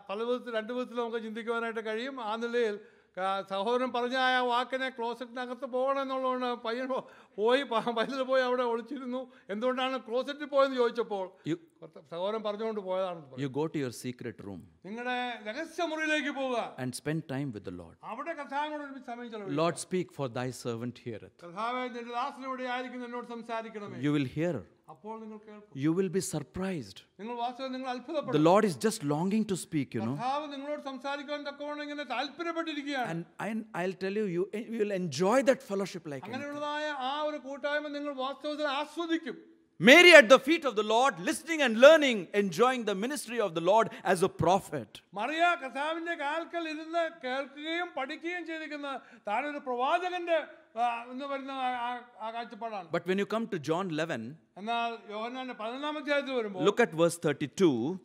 പല വിധത്തിൽ രണ്ട് വിധത്തിൽ നമുക്ക് ചിന്തിക്കുവാനായിട്ട് കഴിയും ആ നിലയിൽ സഹോദരൻ പറഞ്ഞ ആ വാക്കിനെ ക്ലോസറ്റിനകത്ത് പോകണം എന്നുള്ളതാണ് പയ്യൻ പോയി പൈതൽ പോയി അവിടെ ഒളിച്ചിരുന്നു എന്തുകൊണ്ടാണ് ക്ലോസറ്റിൽ പോയെന്ന് ചോദിച്ചപ്പോൾ സഹോദരൻ പറഞ്ഞുകൊണ്ട് പോയതാണ് you go to your secret room നിങ്ങളുടെ രഹസ്യ മുറിയിലേക്ക് പോവുക and spend time with the Lord അവിടെ കർത്താവിനോട് ഒരുമിച്ച് സമയം ചെലവഴിക്കുക Lord speak for thy servant heareth കർത്താവേ നിന്റെ ദാസനോട് ആയിരിക്കും എന്നോട് സംസാരിക്കണമേ യു വിൽ ഹിയർ അപ്പോൾ നിങ്ങൾ കേൾക്കും യു വിൽ ബി സർപ്രൈസ്ഡ് നിങ്ങൾ വാസ്തവം നിങ്ങൾ അത്ഭുതപ്പെടും ദ ലോർഡ് ഈസ് ജസ്റ്റ് ലോങ്ങിങ് ടു സ്പീക്ക് യു നോ കർത്താവ് നിങ്ങളോട് സംസാരിക്കാൻ തക്കവണ്ണം ഇങ്ങനെ താൽപര്യപ്പെട്ടിരിക്കുകയാണ് and I will tell you you will enjoy that fellowship like അങ്ങനെയുള്ളതായ ആ Mary at the feet of the Lord, listening and learning, enjoying the ministry of the Lord as a prophet. But when you come to John 11, look at verse 32.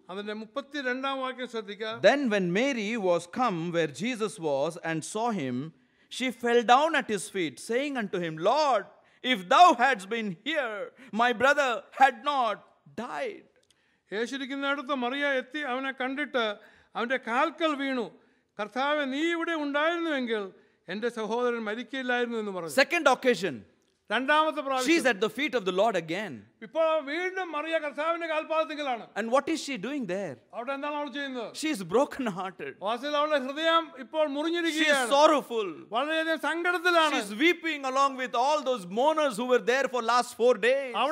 Then, when Mary was come where Jesus was and saw him, she fell down at his feet, saying unto him, Lord, if thou hadst been here, my brother had not died. Second occasion. She's at the feet of the Lord again. And what is she doing there? She's broken hearted. She sorrowful. She weeping along with all those mourners who were there for last four days. So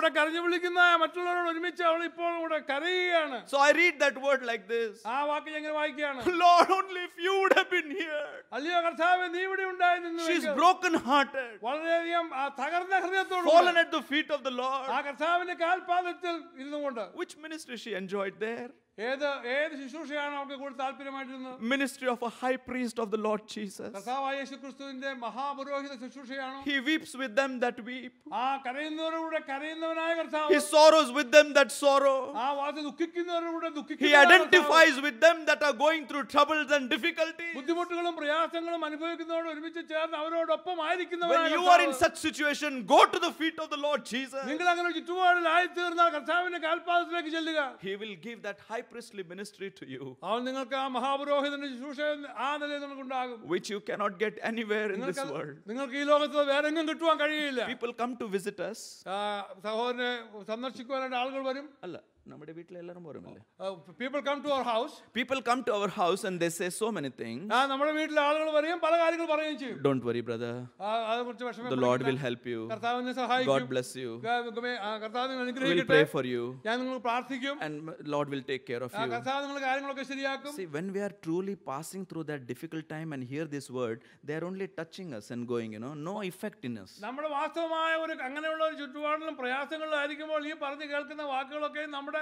I read that word like this. [laughs] Lord, only if you would have been here. She's broken hearted. Fallen at the feet of the Lord. Which ministry she enjoyed there? ഏത് ഏത് ശുശ്രൂഷയാണ് അവർക്ക് കൂടുതൽ താല്പര്യമായിരുന്നത് ministry of a high priest of the Lord Jesus കർത്താവായ യേശുക്രിസ്തുവിന്റെ മഹാപുരോഹിത ശുശ്രൂഷയാണോ he weeps with them that weep ആ കരയുന്നവരോട് കരയുന്നവനായ കർത്താവ് he sorrows with them that sorrow ആ വാതി ദുഃഖിക്കുന്നവരോട് ദുഃഖിക്കുന്നു he identifies with them that are going through troubles and difficulties ബുദ്ധിമുട്ടുകളും പ്രയാസങ്ങളും അനുഭവിക്കുന്നവരോട് ഒരുമിച്ച് ചേർന്ന് അവരോടൊപ്പം ആയിരിക്കുന്നവനായ when you are in such situation go to the feet of the lord jesus നിങ്ങൾ അങ്ങനെ ചുറ്റുപാടിൽ ആയി തീർന്നാൽ കർത്താവിന്റെ കാൽപാദത്തിലേക്ക് ചെല്ലുക he will give that high priestly ministry to you. അവൻ നിങ്ങൾക്ക് ആ മഹാപുരോഹിതന്റെ ശുശ്രൂഷ ആ നിലയിൽ നിങ്ങൾക്കുണ്ടാകും which you cannot get anywhere in this world. നിങ്ങൾക്ക് ഈ ലോകത്ത് വേറെ എങ്ങും കിട്ടുവാൻ കഴിയില്ല. people come to visit us. സഹോദരനെ സന്ദർശിക്കുവാനായിട്ട് ആളുകൾ വരും അല്ല നമ്മുടെ വീട്ടിൽ എല്ലാവരും പോരുമല്ലേ people come to our house people come to our house and they say so many things ആ നമ്മുടെ വീട്ടിലെ ആളുകൾ പറയും പല കാര്യങ്ങൾ പറയുകയും ചെയ്യും ഡോണ്ട് വറി ബ്രദർ അതേക്കുറിച്ച് വിഷമം the Lord will help you കർത്താവിനെ സഹായിക്കും ഗോഡ് ബ്ലെസ് യു കർത്താവ് നിങ്ങളെ അനുഗ്രഹിക്കട്ടെ വിൽ പ്രേ ഫോർ യു ഞാൻ നിങ്ങൾ പ്രാർത്ഥിക്കും and Lord will take care of you കർത്താവ് നിങ്ങളുടെ കാര്യങ്ങളൊക്കെ ശരിയാക്കും see when we are truly passing through that difficult time and hear this word they are only touching us and going you know no effect in us നമ്മുടെ വാസ്തവമായ ഒരു അങ്ങനെയുള്ള ഒരു ചുറ്റുപാടിലും പ്രയാസങ്ങളിലായിരിക്കുമ്പോൾ ഈ പറഞ്ഞു കേൾക്കുന്ന വാക്കുകളൊക്കെ നമ്മുടെ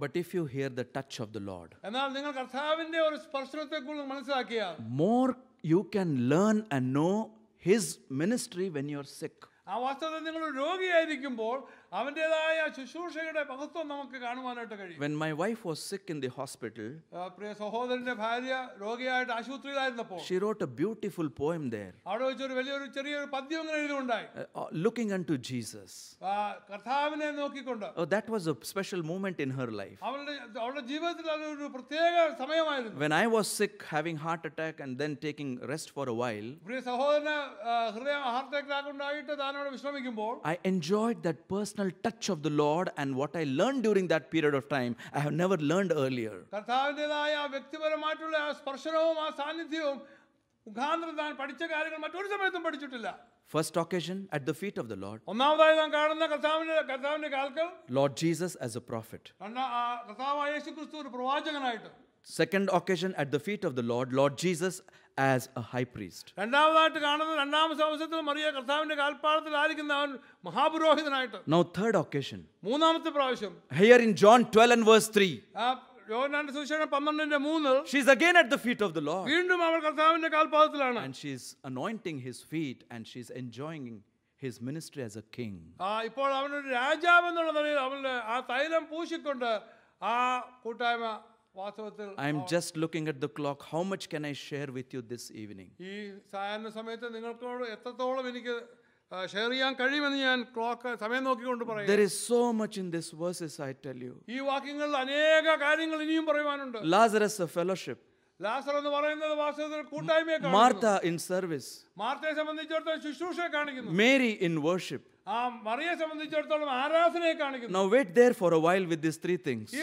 but if you hear the touch of the Lord, more you can learn and know His ministry when you are sick. ആ വാസ്തവത്തിൽ നിങ്ങൾ രോഗിയായിരിക്കുമ്പോൾ അവന്റേതായ ശുശ്രൂഷയുടെ മഹത്വം നമുക്ക് കാണുവാനായിട്ട് കഴിയും when my wife was sick in the hospital പ്രിയ സഹോദരന്റെ ഭാര്യ രോഗിയായിട്ട് ആശുപത്രിയിലായിരുന്നപ്പോൾ she wrote a beautiful poem there അവിടെ വെച്ചൊരു വലിയൊരു ചെറിയൊരു പദ്യം uh, uh, looking unto jesus കർത്താവിനെ നോക്കിക്കൊണ്ട് oh, that was a special moment in her life അവളുടെ അവളുടെ ജീവിതത്തിൽ അതൊരു പ്രത്യേക സമയമായിരുന്നു when i was sick having heart attack and then taking rest for a while പ്രിയ സഹോദരന് ഹൃദയ ഹാർട്ട് അറ്റാക്ക് വിശ്രമിക്കുമ്പോൾ i enjoyed that personal personal touch of the Lord and what I learned during that period of time, I have never learned earlier. കർത്താവിൻ്റെതായ വ്യക്തിപരമായിട്ടുള്ള ആ സ്പർശനവും ആ സാന്നിധ്യവും മുഖാന്തരം താൻ പഠിച്ച കാര്യങ്ങൾ മറ്റൊരു സമയത്തും പഠിച്ചിട്ടില്ല first occasion at the feet of the Lord. Lord Jesus as a prophet. Second occasion at the feet of the Lord, Lord Jesus as a high priest. Now, third occasion. Here in John 12 and verse 3. She's again at the feet of the lord and she's anointing his feet and she's enjoying his ministry as a king I am just looking at the clock. How much can I share with you this evening? Share ചെയ്യാൻ കഴിയുമെന്ന് ഞാൻ clock സമയം നോക്കിക്കൊണ്ട് പറയും there is so much in this verses i tell you ഈ വാക്യങ്ങളിൽ അനേക കാര്യങ്ങൾ ഇനിയും പറയുവാനുണ്ട് lazarus ഫെലോഷിപ്പ് fellowship ലാസർ എന്ന് പറയുന്നത് വാസ്തവത്തിൽ കൂട്ടായ്മയെ മാർത്ത ഇൻ സർവീസ് മാർത്തയെ സംബന്ധിച്ചിടത്തോളം ശുശ്രൂഷയെ കാണിക്കുന്നു Mary in worship Now wait there for a while with these three things.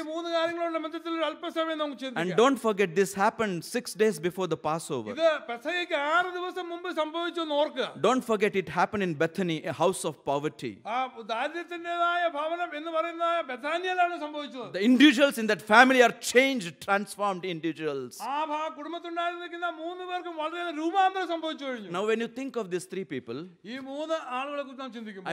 And don't forget this happened six days before the Passover. Don't forget it happened in Bethany, a house of poverty. The individuals in that family are changed, transformed individuals. Now when you think of these three people, I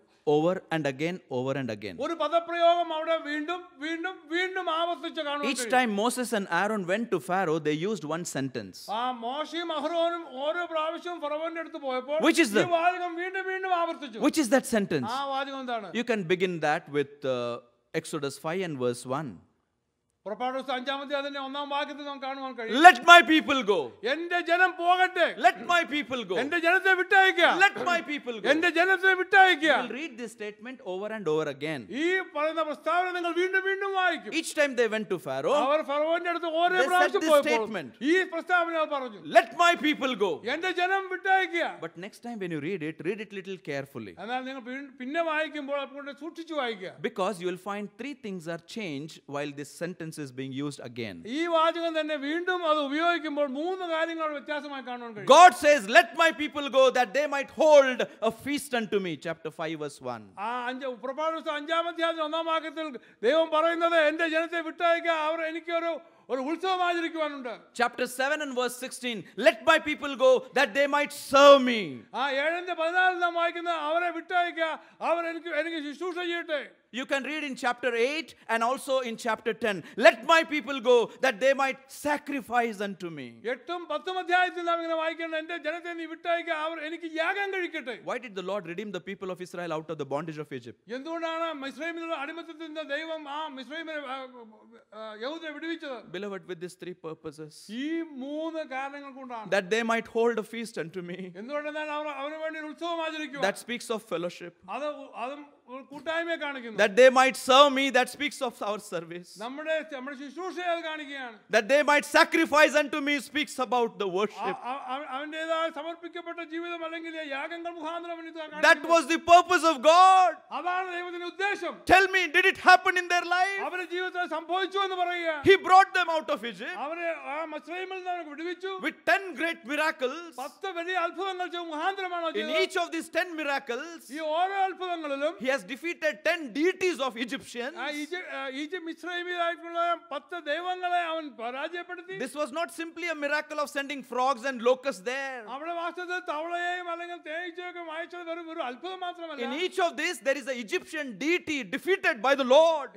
over and again over and again each time moses and aaron went to pharaoh they used one sentence which is the which is that sentence you can begin that with uh, exodus 5 and verse 1 പുറപ്പാട് അഞ്ചാമത്തെ അതിന്റെ ഒന്നാം വാക്യത്തിൽ നമുക്ക് കാണുവാൻ കഴിയും let my people go എന്റെ ജനം പോകട്ടെ ലെറ്റ് മൈ പീപ്പിൾ ഗോ എന്റെ ജനത്തെ വിട്ടയക്കുക ലെറ്റ് മൈ പീപ്പിൾ ഗോ എന്റെ ജനത്തെ വിട്ടയക്കുക read this statement over and over again ഈ പറയുന്ന പ്രസ്താവന നിങ്ങൾ വീണ്ടും വീണ്ടും വായിക്കും each time they went to Pharaoh അവർ ഫറവോന്റെ അടുത്ത് ഓരോ പ്രാവശ്യം പോയപ്പോൾ ഈ പ്രസ്താവന പറഞ്ഞു ലെറ്റ് മൈ പീപ്പിൾ ഗോ എന്റെ ജനം വിട്ടയക്കുക but next time when you read it read it little carefully എന്നാൽ നിങ്ങൾ പിന്നെ വായിക്കുമ്പോൾ അപ്പോൾ സൂക്ഷിച്ചു വായിക്കുക because you will find three things are change while this sentence is being used again. God says, Let my people go that they might hold a feast unto me. Chapter 5, verse 1. Chapter 7 and verse 16. Let my people go that they might serve me. You can read in chapter 8 and also in chapter 10. Let my people go that they might sacrifice unto me. Why did the Lord redeem the people of Israel out of the bondage of Egypt? Beloved, with these three purposes that they might hold a feast unto me. That speaks of fellowship that they might serve me that speaks of our service that they might sacrifice unto me speaks about the worship that was the purpose of god tell me did it happen in their life he brought them out of egypt with 10 great miracles in each of these 10 miracles he has has defeated 10 deities of Egyptians. This was not simply a miracle of sending frogs and locusts there. In each of these, there is an Egyptian deity defeated by the Lord.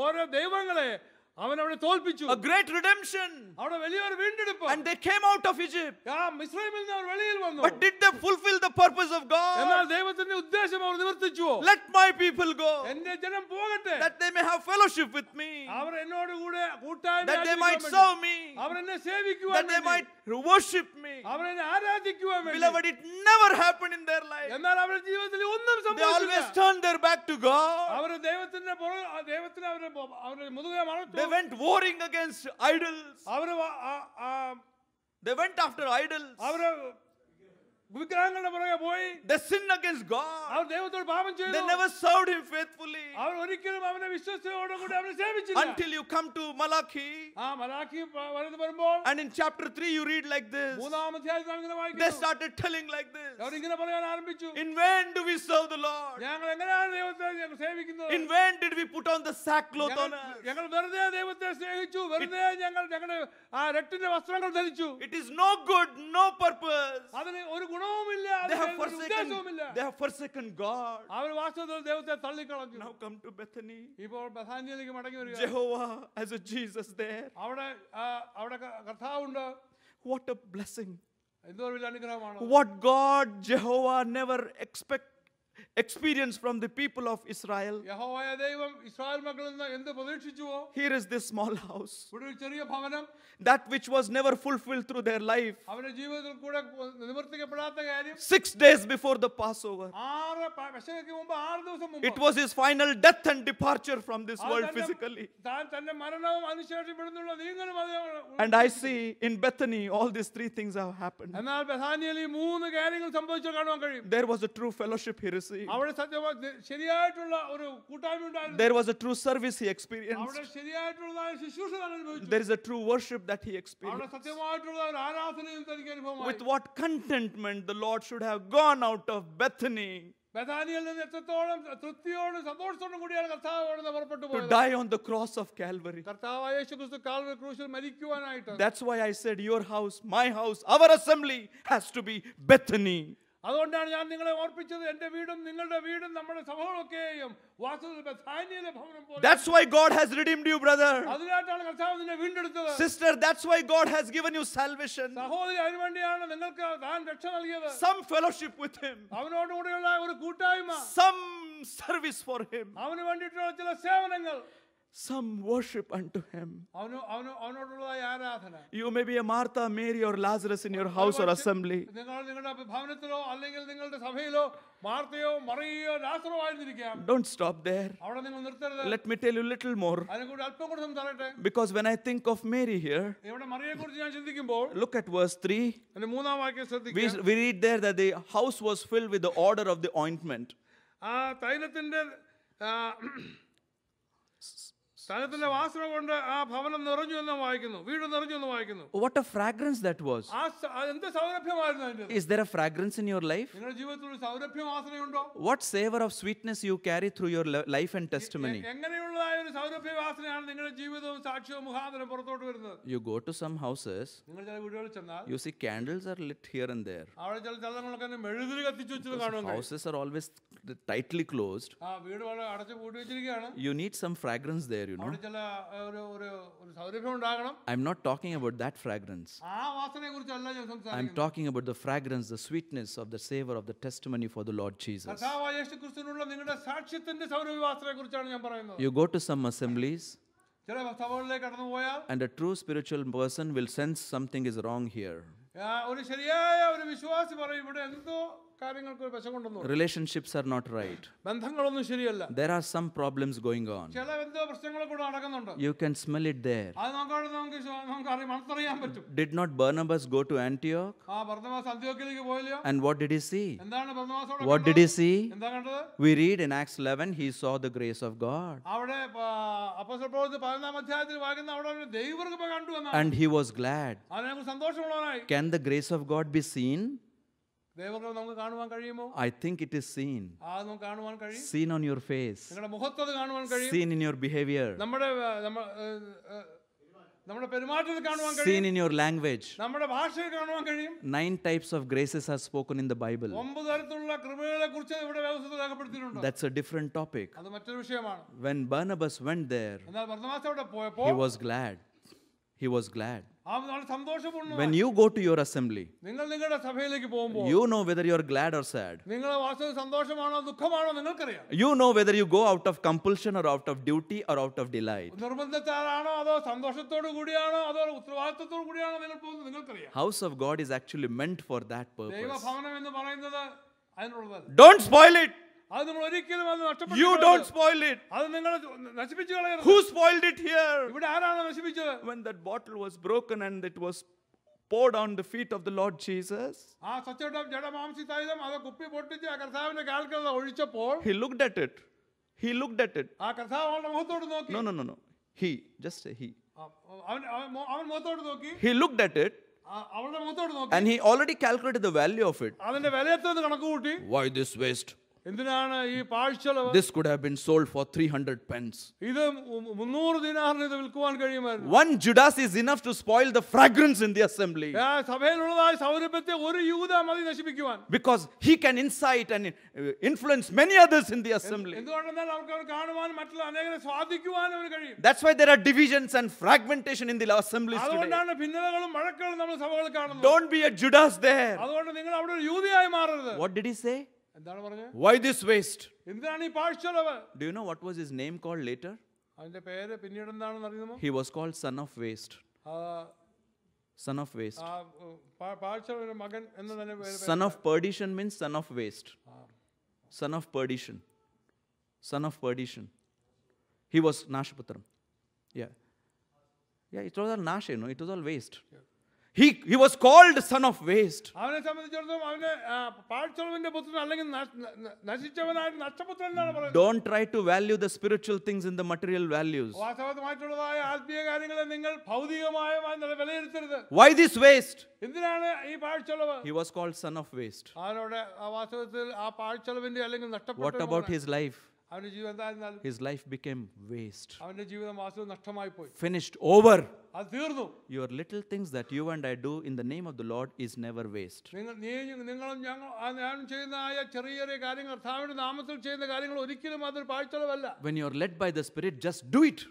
ഓരോ ദൈവങ്ങളെ തോൽപ്പിച്ചു a great redemption അവിടെ വലിയൊരു വീണ്ടെടുപ്പ് and they came out of egypt ആ മിസ്രൈമിൽ നിന്ന് അവർ വെളിയിൽ വന്നു but did they fulfill the purpose of god എന്നാൽ ദൈവത്തിന്റെ ഉദ്ദേശം അവർ നിവർത്തിച്ചുവോ let my people go ജനം പോകട്ടെ that they may have fellowship with me അവർ എന്നോട് കൂടെ കൂട്ടായ്മ that they might serve me അവർ എന്നെ സേവിക്കുവാൻ that they might worship me അവർ എന്നെ ആരാധിക്കുവാൻ വേണ്ടി it never happened in their life എന്നാൽ അവരുടെ ജീവിതത്തിൽ ഒന്നും സംഭവിച്ചില്ല they always turned their back to god അവർ ദൈവത്തിന്റെ ദൈവത്തിന് മുതുകെ മറച്ചു went warring against idols. they went after idols. They sinned against God. They never served Him faithfully. Until you come to Malachi. And in chapter 3, you read like this. They started telling like this. In vain do we serve the Lord. In vain did we put on the sackcloth on us. It, it is no good, no purpose they have forsaken they have god now come to bethany jehovah as a jesus there what a blessing what god jehovah never expect experience from the people of Israel. Here is this small house, that which was never fulfilled through their life. Six days before the Passover, it was his final death and departure from this world physically. And I see in Bethany all these three things have happened. There was a true fellowship he received. There was a true service he experienced. There is a true worship that he experienced. With what contentment the Lord should have gone out of Bethany. To die on the cross of Calvary. That's why I said, Your house, my house, our assembly has to be Bethany. That's why God has redeemed you, brother. Sister, that's why God has given you salvation. Some fellowship with Him. Some service for Him some worship unto him. You may be a Martha, Mary, or Lazarus in your house or assembly. Don't stop there. Let me tell you a little more. Because when I think of Mary here, look at verse 3. We, we read there that the house was filled with the odor of the ointment. What a fragrance that was. Is there a fragrance in your life? What savor of sweetness you carry through your life and testimony? You go to some houses, you see candles are lit here and there. Because houses are always tightly closed. You need some fragrance there, I'm not talking about that fragrance. I'm talking about the fragrance, the sweetness of the savor of the testimony for the Lord Jesus. You go to some assemblies. And a true spiritual person will sense something is wrong here relationships are not right ബന്ധങ്ങളൊന്നും ശരിയല്ല there are some problems going on ചില എന്തോ പ്രശ്നങ്ങൾ കൂടെ നടക്കുന്നുണ്ട് you can smell it there അത് നമുക്ക് പറ്റും did not barnabas go to antioch ആ and what did he see എന്താണ് what did he see എന്താ കണ്ടത് we read in acts 11 he saw the grace of god അവിടെ 11 ആം അധ്യായത്തിൽ വായിക്കുന്ന അവിടെ ഒരു ദൈവകൃപ കണ്ടു എന്നാണ് and he was glad സന്തോഷമുള്ളവനായി can the grace of god be seen I think it is seen. Seen on your face. Seen in your behavior. Seen in your language. Nine types of graces are spoken in the Bible. That's a different topic. When Barnabas went there, he was glad. He was glad. When you go to your assembly, you know whether you are glad or sad. You know whether you go out of compulsion or out of duty or out of delight. House of God is actually meant for that purpose. Don't spoil it. You don't spoil it. Who spoiled it here? When that bottle was broken and it was poured on the feet of the Lord Jesus, he looked at it. He looked at it. No, no, no, no. He, just say he. He looked at it. And he already calculated the value of it. Why this waste? This could have been sold for 300 pence. One Judas is enough to spoil the fragrance in the assembly. Because he can incite and uh, influence many others in the assembly. That's why there are divisions and fragmentation in the assemblies today. Don't be a Judas there. What did he say? Why this waste? Do you know what was his name called later? He was called son of waste. Son of waste. Son of perdition means son of waste. Son of perdition. Son of perdition. He was Nashputram. Yeah. Yeah, it was all Nash, you know, it was all waste. He, he was called son of waste. Don't try to value the spiritual things in the material values. Why this waste? He was called son of waste. What about his life? His life became waste. Finished over. Your little things that you and I do in the name of the Lord is never waste. When you are led by the Spirit, just do it.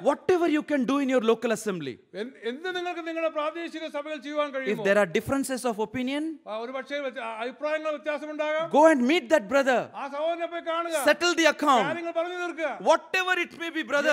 Whatever you can do in your local assembly. If there are differences of opinion, go and meet that brother. Settle the account. Whatever it may be, brother.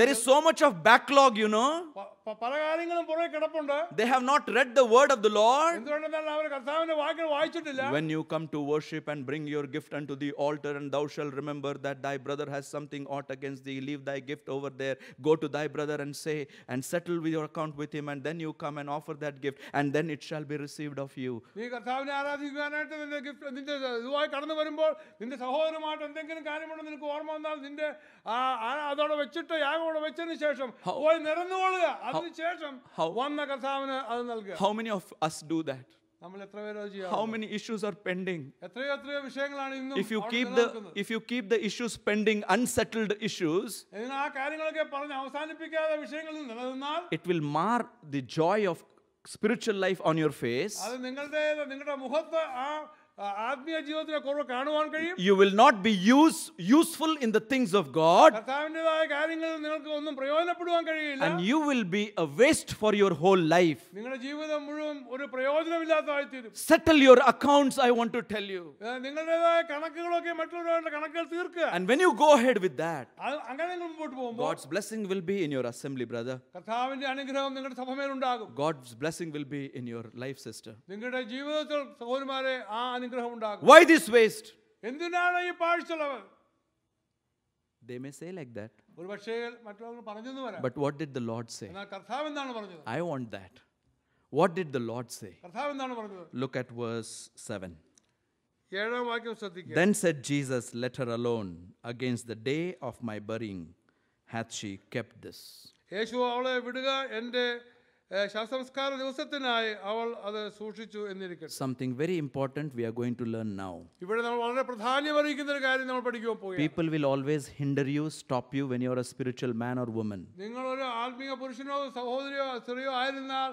there is so much of backlog you know they have not read the word of the lord when you come to worship and bring your gift unto the altar and thou shalt remember that thy brother has something ought against thee leave thy gift over there go to thy brother and say and settle with your account with him and then you come and offer that gift and then it shall be received of you ഓർമ്മ how many of us do that? How many issues are pending? If you, keep the, if you keep the issues pending, unsettled issues, it will mar the joy of spiritual life on your face. You will not be use, useful in the things of God. And you will be a waste for your whole life. Settle your accounts, I want to tell you. And when you go ahead with that, God's blessing will be in your assembly, brother. God's blessing will be in your life, sister. Why this waste? This waste എന്തിനാണ് ഈ പാഴ്ചെലവ് They may say like that. But what did the Lord say? I want that. What did the Lord say? Look at verse 7. Then said Jesus, Let her alone. Against the day of my burying hath she kept this. ശവസംസ്കാര ദിവസത്തിനായി അവൾ അത് സൂക്ഷിച്ചു എന്നിരിക്കട്ടെ something very important we are going to learn now ഇവിടെ നമ്മൾ വളരെ പ്രാധാന്യം അറിയിക്കുന്ന ഒരു കാര്യം നമ്മൾ പഠിക്കുവാൻ പോകുന്നു people will always hinder you stop you when you are a spiritual man or woman നിങ്ങൾ ഒരു ആത്മീയ പുരുഷനോ സഹോദരിയോ സ്ത്രീയോ ആയിരുന്നാൽ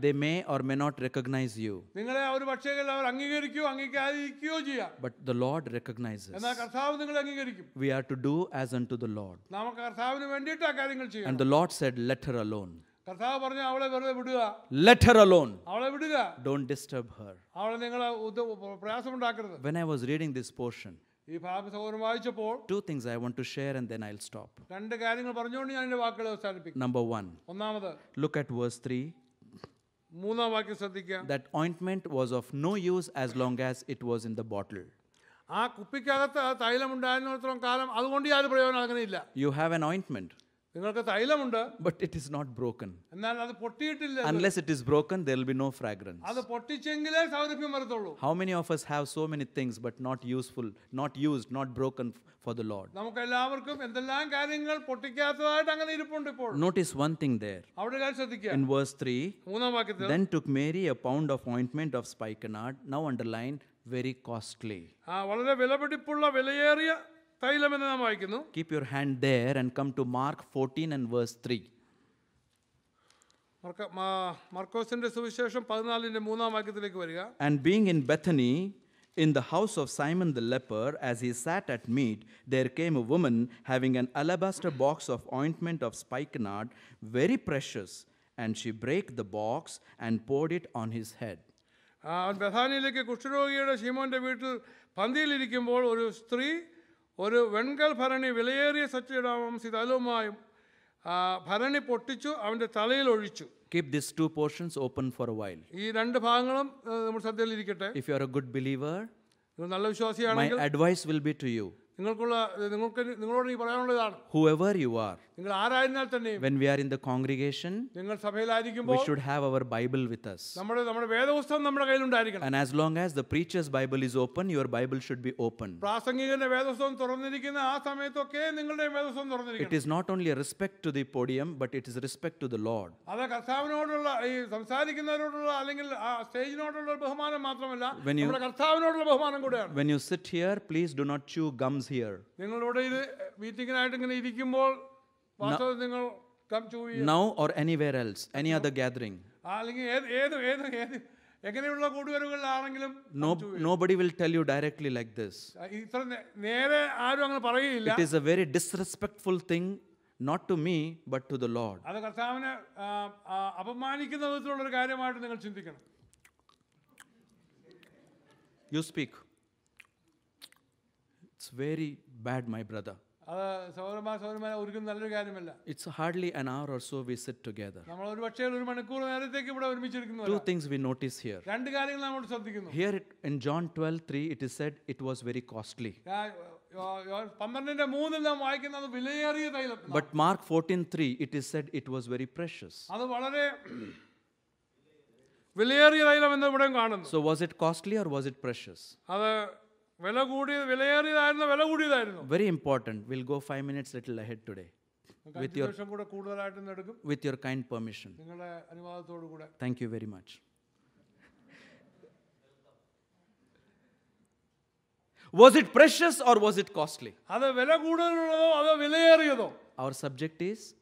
they may or may not recognize you. But the Lord recognizes. We are to do as unto the Lord. And the Lord said, Let her alone. Let her alone. Don't disturb her. When I was reading this portion, ഈ ഭാഗം ഓർമ്മിച്ചപ്പോൾ two things I want to share and then I will stop രണ്ട് കാര്യങ്ങൾ പറഞ്ഞുകൊണ്ട് ഞാൻ എൻ്റെ വാക്കുകൾ അവസാനിപ്പിക്കും നമ്പർ 1 ഒന്നാമത് ലുക്ക് അറ്റ് വേഴ്സ് 3 മൂന്നാം വാക്യം ശ്രദ്ധിക്കുക that ointment was of no use as long as it was in the bottle ആ കുപ്പിക്കകത്ത് തൈലം ഉണ്ടായിരുന്നിടത്തോളം കാലം അതുകൊണ്ട് യാതൊരു പ്രയോജനം അങ്ങനെ ഇല്ല you have an ointment but it is not broken. Unless it is broken, there will be no fragrance. How many of us have so many things but not useful, not used, not broken for the Lord? Notice one thing there. In verse 3, then took Mary a pound of ointment of spikenard, now underlined, very costly. തൈലമെന്ന് നാം വായിക്കുന്നു keep your hand there and come to Mark fourteen and verse three മർക്കോസിന്റെ സുവിശേഷം പതിനാലിന്റെ മൂന്നാം വാക്യത്തിലേക്ക് വരിക and being in In the house of Simon the leper, as he sat at meat, there came a woman having an alabaster box of ointment of spikenard, very precious, and she brake the box and poured it on his head. അവൻ ഒരു Keep these two portions open for a while. If you are a good believer, my advice will be to you. Whoever you are, when we are in the congregation, we should have our Bible with us. And as long as the preacher's Bible is open, your Bible should be open. It is not only a respect to the podium, but it is respect to the Lord. When you, when you sit here, please do not chew gums here. Now, now or anywhere else, any other gathering. No, nobody will tell you directly like this. It is a very disrespectful thing, not to me, but to the Lord. You speak. It's very bad, my brother. It's hardly an hour or so we sit together. നമ്മൾ ഒരു പക്ഷേ ഒരു മണിക്കൂർ നേരത്തേക്ക് ഇവിടെ Two things we notice here. രണ്ട് കാര്യങ്ങൾ നമ്മൾ ശ്രദ്ധിക്കുന്നു Here in John 12 3, it is said it was very costly. പന്ത്രണ്ടിന്റെ മൂന്നിൽ നാം വിലയേറിയ തൈലം But Mark 14 3, it is said it was very precious. അത് വളരെ വിലയേറിയ തൈലം എന്ന് കാണുന്നു So was it costly or was it precious? അത് very important. We'll go five minutes a little ahead today. With your, with your kind permission. Thank you very much. Was it precious or was it costly? Our subject is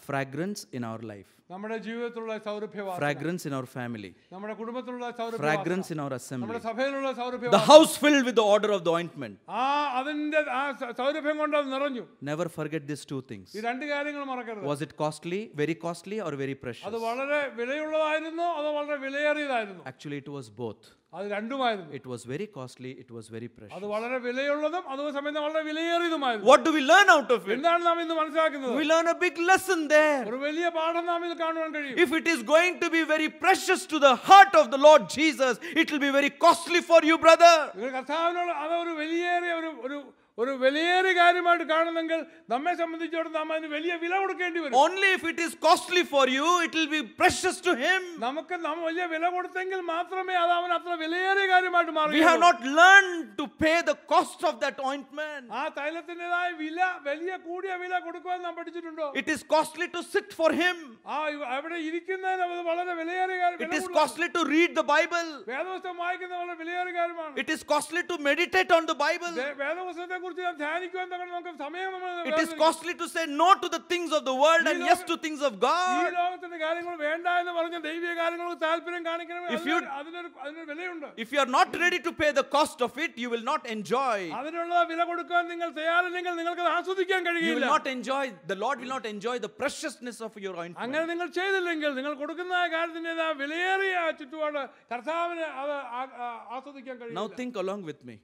fragrance in our life. നമ്മുടെ ജീവിതത്തിലുള്ള സൗരഭ്യവാസന fragrance in our family നമ്മുടെ കുടുംബത്തിലുള്ള സൗരഭ്യവാസന fragrance in our assembly നമ്മുടെ സഭയിലുള്ള സൗരഭ്യവാസന the house filled with the odor of the ointment ആ അതിന്റെ ആ സൗരഭ്യം കൊണ്ട് നിറഞ്ഞു never forget these two things ഈ രണ്ട് കാര്യങ്ങൾ മറക്കരുത് was it costly very costly or very precious അത് വളരെ വിലയുള്ളതായിരുന്നോ അതോ വളരെ വിലയേറിയതായിരുന്നോ actually it was both അത് രണ്ടുമായിരുന്നു it was very costly it was very precious അത് വളരെ വിലയുള്ളതും അതേ സമയത്ത് വളരെ വിലയേറിയതുമായിരുന്നു what do we learn out of എന്താണ് നാം ഇന്ന് മനസ്സിലാക്കുന്നത് we learn a big lesson there ഒരു വലിയ പാഠം നാം if it is going to be very precious to the heart of the lord jesus it will be very costly for you brother ഒരു വലിയൊരു കാര്യമായിട്ട് കാണുന്നെങ്കിൽ നമ്മെ സംബന്ധിച്ചിടത്തോളം നാം അതിന് വലിയ വില കൊടുക്കേണ്ടി വരും only if it is costly for you it will be precious to him നമുക്ക് നാം വലിയ വില കൊടുത്തെങ്കിൽ മാത്രമേ അത് അവൻ അത്ര വിലയേറിയ കാര്യമായിട്ട് മാറി we have not learn to pay the cost of that ointment ആ തൈലത്തിന്റേതായ വില വലിയ കൂടിയ വില കൊടുക്കുവാൻ നാം പഠിച്ചിട്ടുണ്ടോ it is costly to sit for him ആ അവിടെ ഇരിക്കുന്നതിന് അത് വളരെ വിലയേറിയ കാര്യം it is costly to read the Bible വേദപുസ്തകം വായിക്കുന്നത് വളരെ വിലയേറിയ കാര്യമാണ് it is costly to meditate on the Bible വേദപുസ്തകത്തെ it is costly to say no to the things of the world and yes to things of God. If you, if you are not ready to pay the cost of it, you will not enjoy. You will not enjoy, the Lord will not enjoy the preciousness of your ointment. Now think along with me.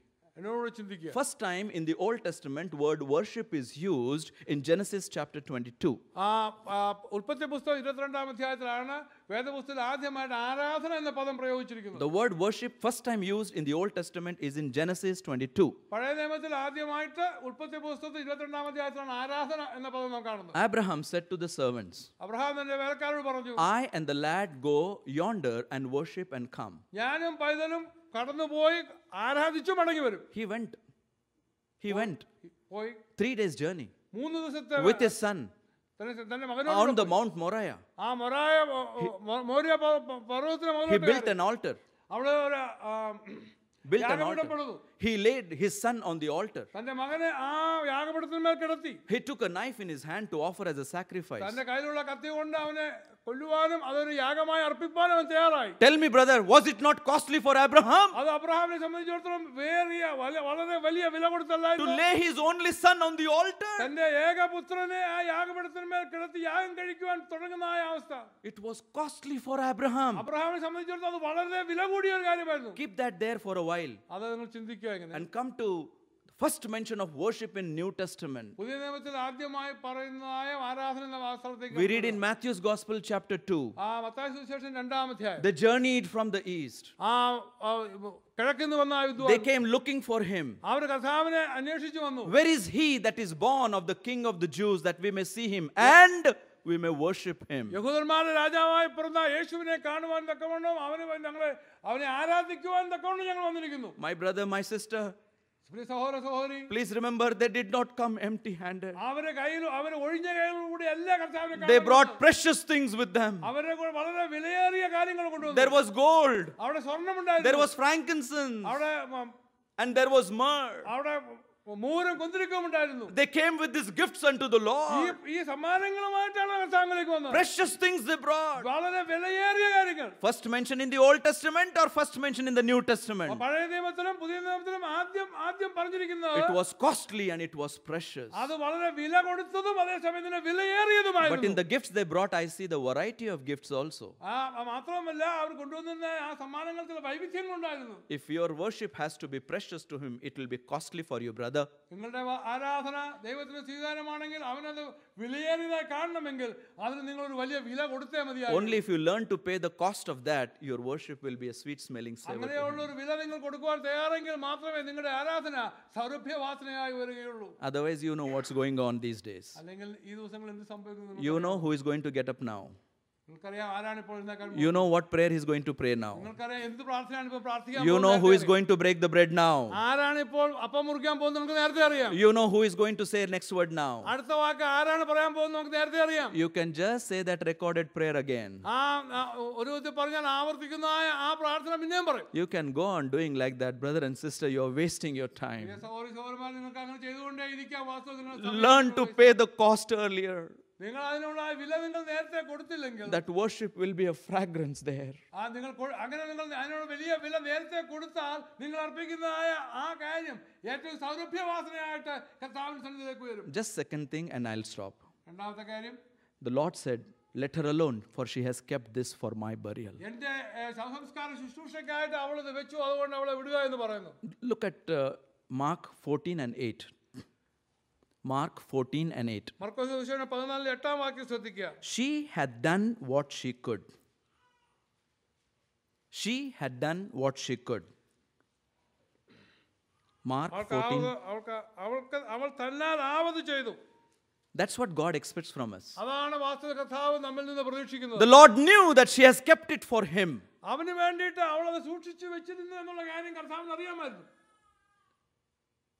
First time in the Old Testament, word worship is used in Genesis chapter 22. The word worship first time used in the Old Testament is in Genesis 22. Abraham said to the servants, I and the lad go yonder and worship and come. He ആരാധിച്ചു മടങ്ങി വരും he went he went പോയി three days journey മൂന്ന് ദിവസത്തെ with son on the Mount Moriah. He, he built an altar. Built an altar. He laid his son on the altar. He took a knife in his hand to offer as a sacrifice. Tell me, brother, was it not costly for Abraham to lay his only son on the altar? It was costly for Abraham. Abraham Keep that there for a while and come to first mention of worship in New Testament. We read in Matthew's Gospel chapter 2. They journeyed from the east. They came looking for him. Where is he that is born of the king of the Jews that we may see him and we may worship him. My brother, my sister, Please remember, they did not come empty handed. They brought precious things with them. There was gold, there was frankincense, and there was myrrh. They came with these gifts unto the Lord. Precious things they brought. First mentioned in the Old Testament or first mentioned in the New Testament? It was costly and it was precious. But in the gifts they brought, I see the variety of gifts also. If your worship has to be precious to Him, it will be costly for you, brother. Only if you learn to pay the cost of that, your worship will be a sweet smelling saving. Otherwise, you know what's going on these days. You know who is going to get up now. You know what prayer he's going to pray now. You know who is going to break the bread now. You know who is going to say next word now. You can just say that recorded prayer again. You can go on doing like that, brother and sister. You are wasting your time. Learn to pay the cost earlier. That worship will be a fragrance there. Just second thing, and I'll stop. The Lord said, Let her alone, for she has kept this for my burial. Look at uh, Mark 14 and 8. Mark 14 and 8. മർക്കോസ് സുവിശേഷം പതിനാലിൽ എട്ടാം വാക്യം ശ്രദ്ധിക്കുക She had done what she could. She had done what she could. Mark 14. അവൾക്ക് അവൾക്ക് അവൾ തന്നാലാവത് ചെയ്തു That's what God expects from us. അതാണ് വാസ്തവ കർത്താവ് നമ്മിൽ നിന്ന് പ്രതീക്ഷിക്കുന്നത് The Lord knew that she has kept it for him. അവന് വേണ്ടിയിട്ട് അവൾ അത് സൂക്ഷിച്ചു വെച്ചിരുന്നു എന്നുള്ള കാര്യം കർത്താവിന് അറിയാമായിരുന്നു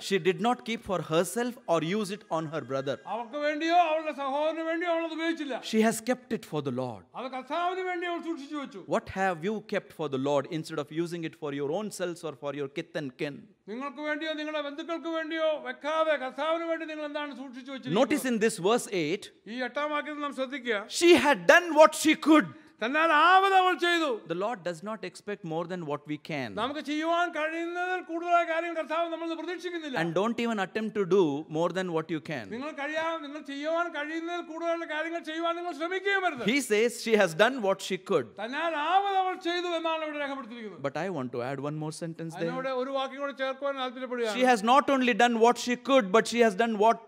She did not keep for herself or use it on her brother. She has kept it for the Lord. What have you kept for the Lord instead of using it for your own selves or for your kith and kin? Notice in this verse eight. She had done what she could the lord does not expect more than what we can and don't even attempt to do more than what you can he says she has done what she could but i want to add one more sentence there she has not only done what she could but she has done what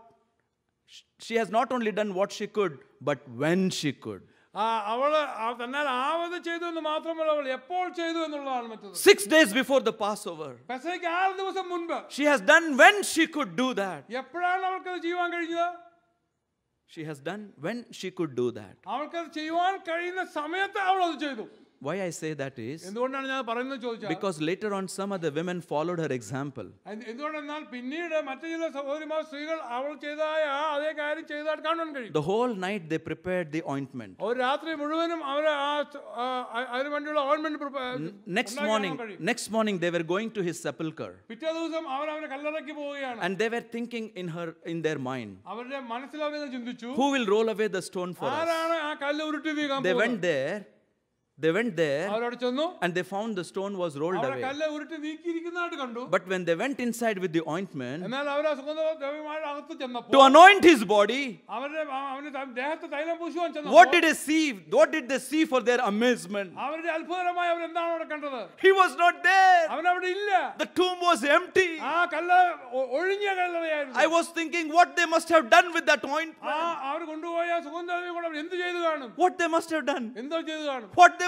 she has not only done what she could but when she could Six days before the Passover, she has done when she could do that. She has done when she could do that why I say that because later on some of the women followed her example the whole night they prepared the ointment ഒരു next morning next morning they were going to his sepulcher and they were thinking in her in their mind who will roll away the stone for us they went there they went there and they found the stone was rolled away. But when they went inside with the ointment to anoint his body, what did they see? What did they see for their amazement? He was not there. The tomb was empty. I was thinking what they must have done with that ointment. What they must have done. What they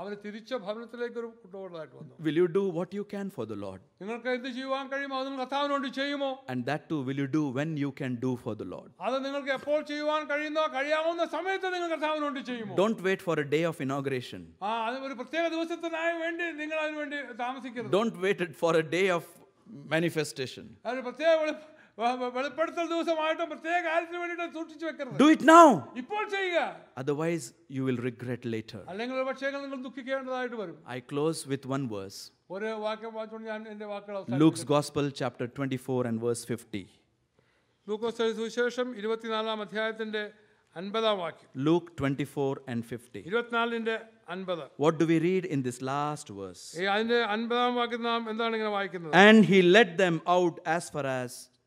അവനെ തിരിച്ച ഭവനത്തിലേക്ക് ഒരു കൊണ്ടുപോകേണ്ടതായിട്ട് വന്നു will you do what you can for the lord നിങ്ങൾക്ക് എന്ത് ചെയ്യുവാൻ കഴിയുമോ അത് കർത്താവിന് വേണ്ടി ചെയ്യുമോ and that too will you do when you can do for the lord അത് നിങ്ങൾക്ക് എപ്പോൾ ചെയ്യുവാൻ കഴിയുന്നോ കഴിയാവുന്ന സമയത്ത് നിങ്ങൾ കർത്താവിന് വേണ്ടി ചെയ്യുമോ don't wait for a day of inauguration ആ അത് ഒരു പ്രത്യേക ദിവസത്തിനായി വേണ്ടി നിങ്ങൾ അതിനു വേണ്ടി താമസിക്കരുത് don't wait for a day of manifestation ഒരു പ്രത്യേക do it now. Otherwise, you will regret later. I close with one verse Luke's Gospel, chapter 24, and verse 50. Luke 24 and 50. What do we read in this last verse? And he led them out as far as.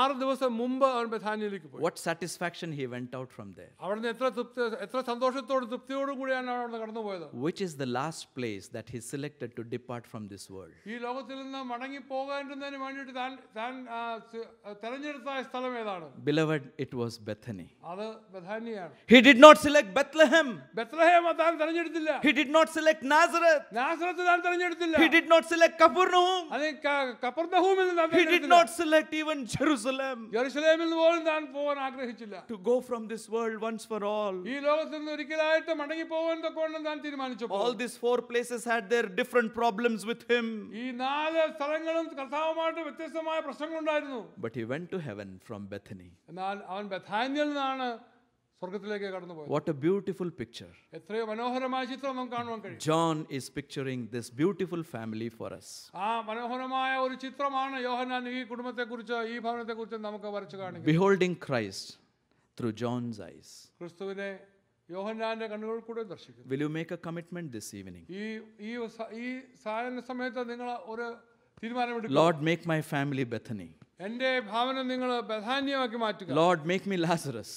ആറ് ദിവസം മുമ്പ് അവൻ ബഥാനിയിലേക്ക് പോയി what satisfaction he went out from there അവിടുന്ന് എത്ര തൃപ്തി എത്ര സന്തോഷത്തോട് തൃപ്തിയോടും കൂടിയാണ് അവിടുന്ന് കടന്നു പോയത് which is the last place that he selected to depart from this world ഈ ലോകത്തിൽ നിന്ന് മടങ്ങി പോകാതിരുന്നതിന് വേണ്ടിയിട്ട് താൻ താൻ തെരഞ്ഞെടുത്ത സ്ഥലം ഏതാണ് ബിലവഡ് ഇറ്റ് വാസ് ബെഥനി അത് ബഥാനിയാണ് he did not select Bethlehem Bethlehem താൻ തെരഞ്ഞെടുത്തില്ല he did not select Nazareth Nazareth താൻ തെരഞ്ഞെടുത്തില്ല he did not select Capernaum അല്ലെങ്കിൽ കഫർനഹൂമിൽ താൻ he did not select even Jerusalem. Jerusalem in the world than for an agrahichilla. To go from this world once for all. He loves in the Rikilaita, Madangi Powan, the Kondan than Tirmanicho. All these four places had their different problems with him. He Nala Sarangalan Kasamata with this Samaya But he went to heaven from Bethany. And I'm Bethaniel Nana. സ്വർഗത്തിലേക്ക് കടന്നുപോയി what A beautiful picture എത്രയോ മനോഹരമായ ചിത്രം നമുക്ക് കാണുവാൻ കഴിയും John is picturing this beautiful family for us ആ മനോഹരമായ ഒരു ചിത്രമാണ് യോഹന്നാൻ ഈ കുടുംബത്തെക്കുറിച്ച് ഈ ഭവനത്തെക്കുറിച്ച് നമുക്ക് വരച്ചു കാണിക്കും beholding Christ through John's eyes ക്രിസ്തുവിനെ യോഹന്നാന്റെ കണ്ണുകൾ കൂടെ ദർശിക്കുന്നു will you make a commitment this evening ഈ ഈ ഈ സായന സമയത്ത് നിങ്ങൾ ഒരു തീരുമാനമെടുക്കും Lord make my family Bethany എൻ്റെ ഭാവന നിങ്ങൾ ബഥാന്യമാക്കി മാറ്റുക Lord make me Lazarus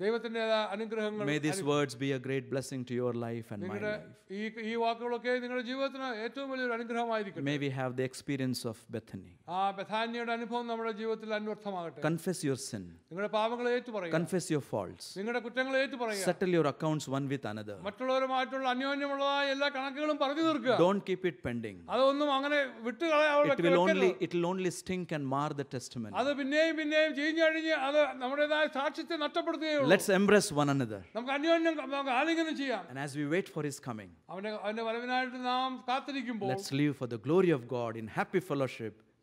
May these words be a great blessing to your life and my life. May we have the experience of Bethany. Confess your sin. Confess your faults. Settle your accounts one with another. Don't keep it pending. It will only, it will only stink and mar the testimony. Let's embrace one another. And as we wait for his coming. let Let's live for the glory of God in happy fellowship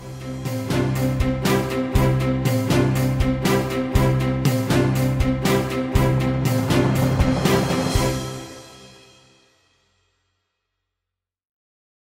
Thank you.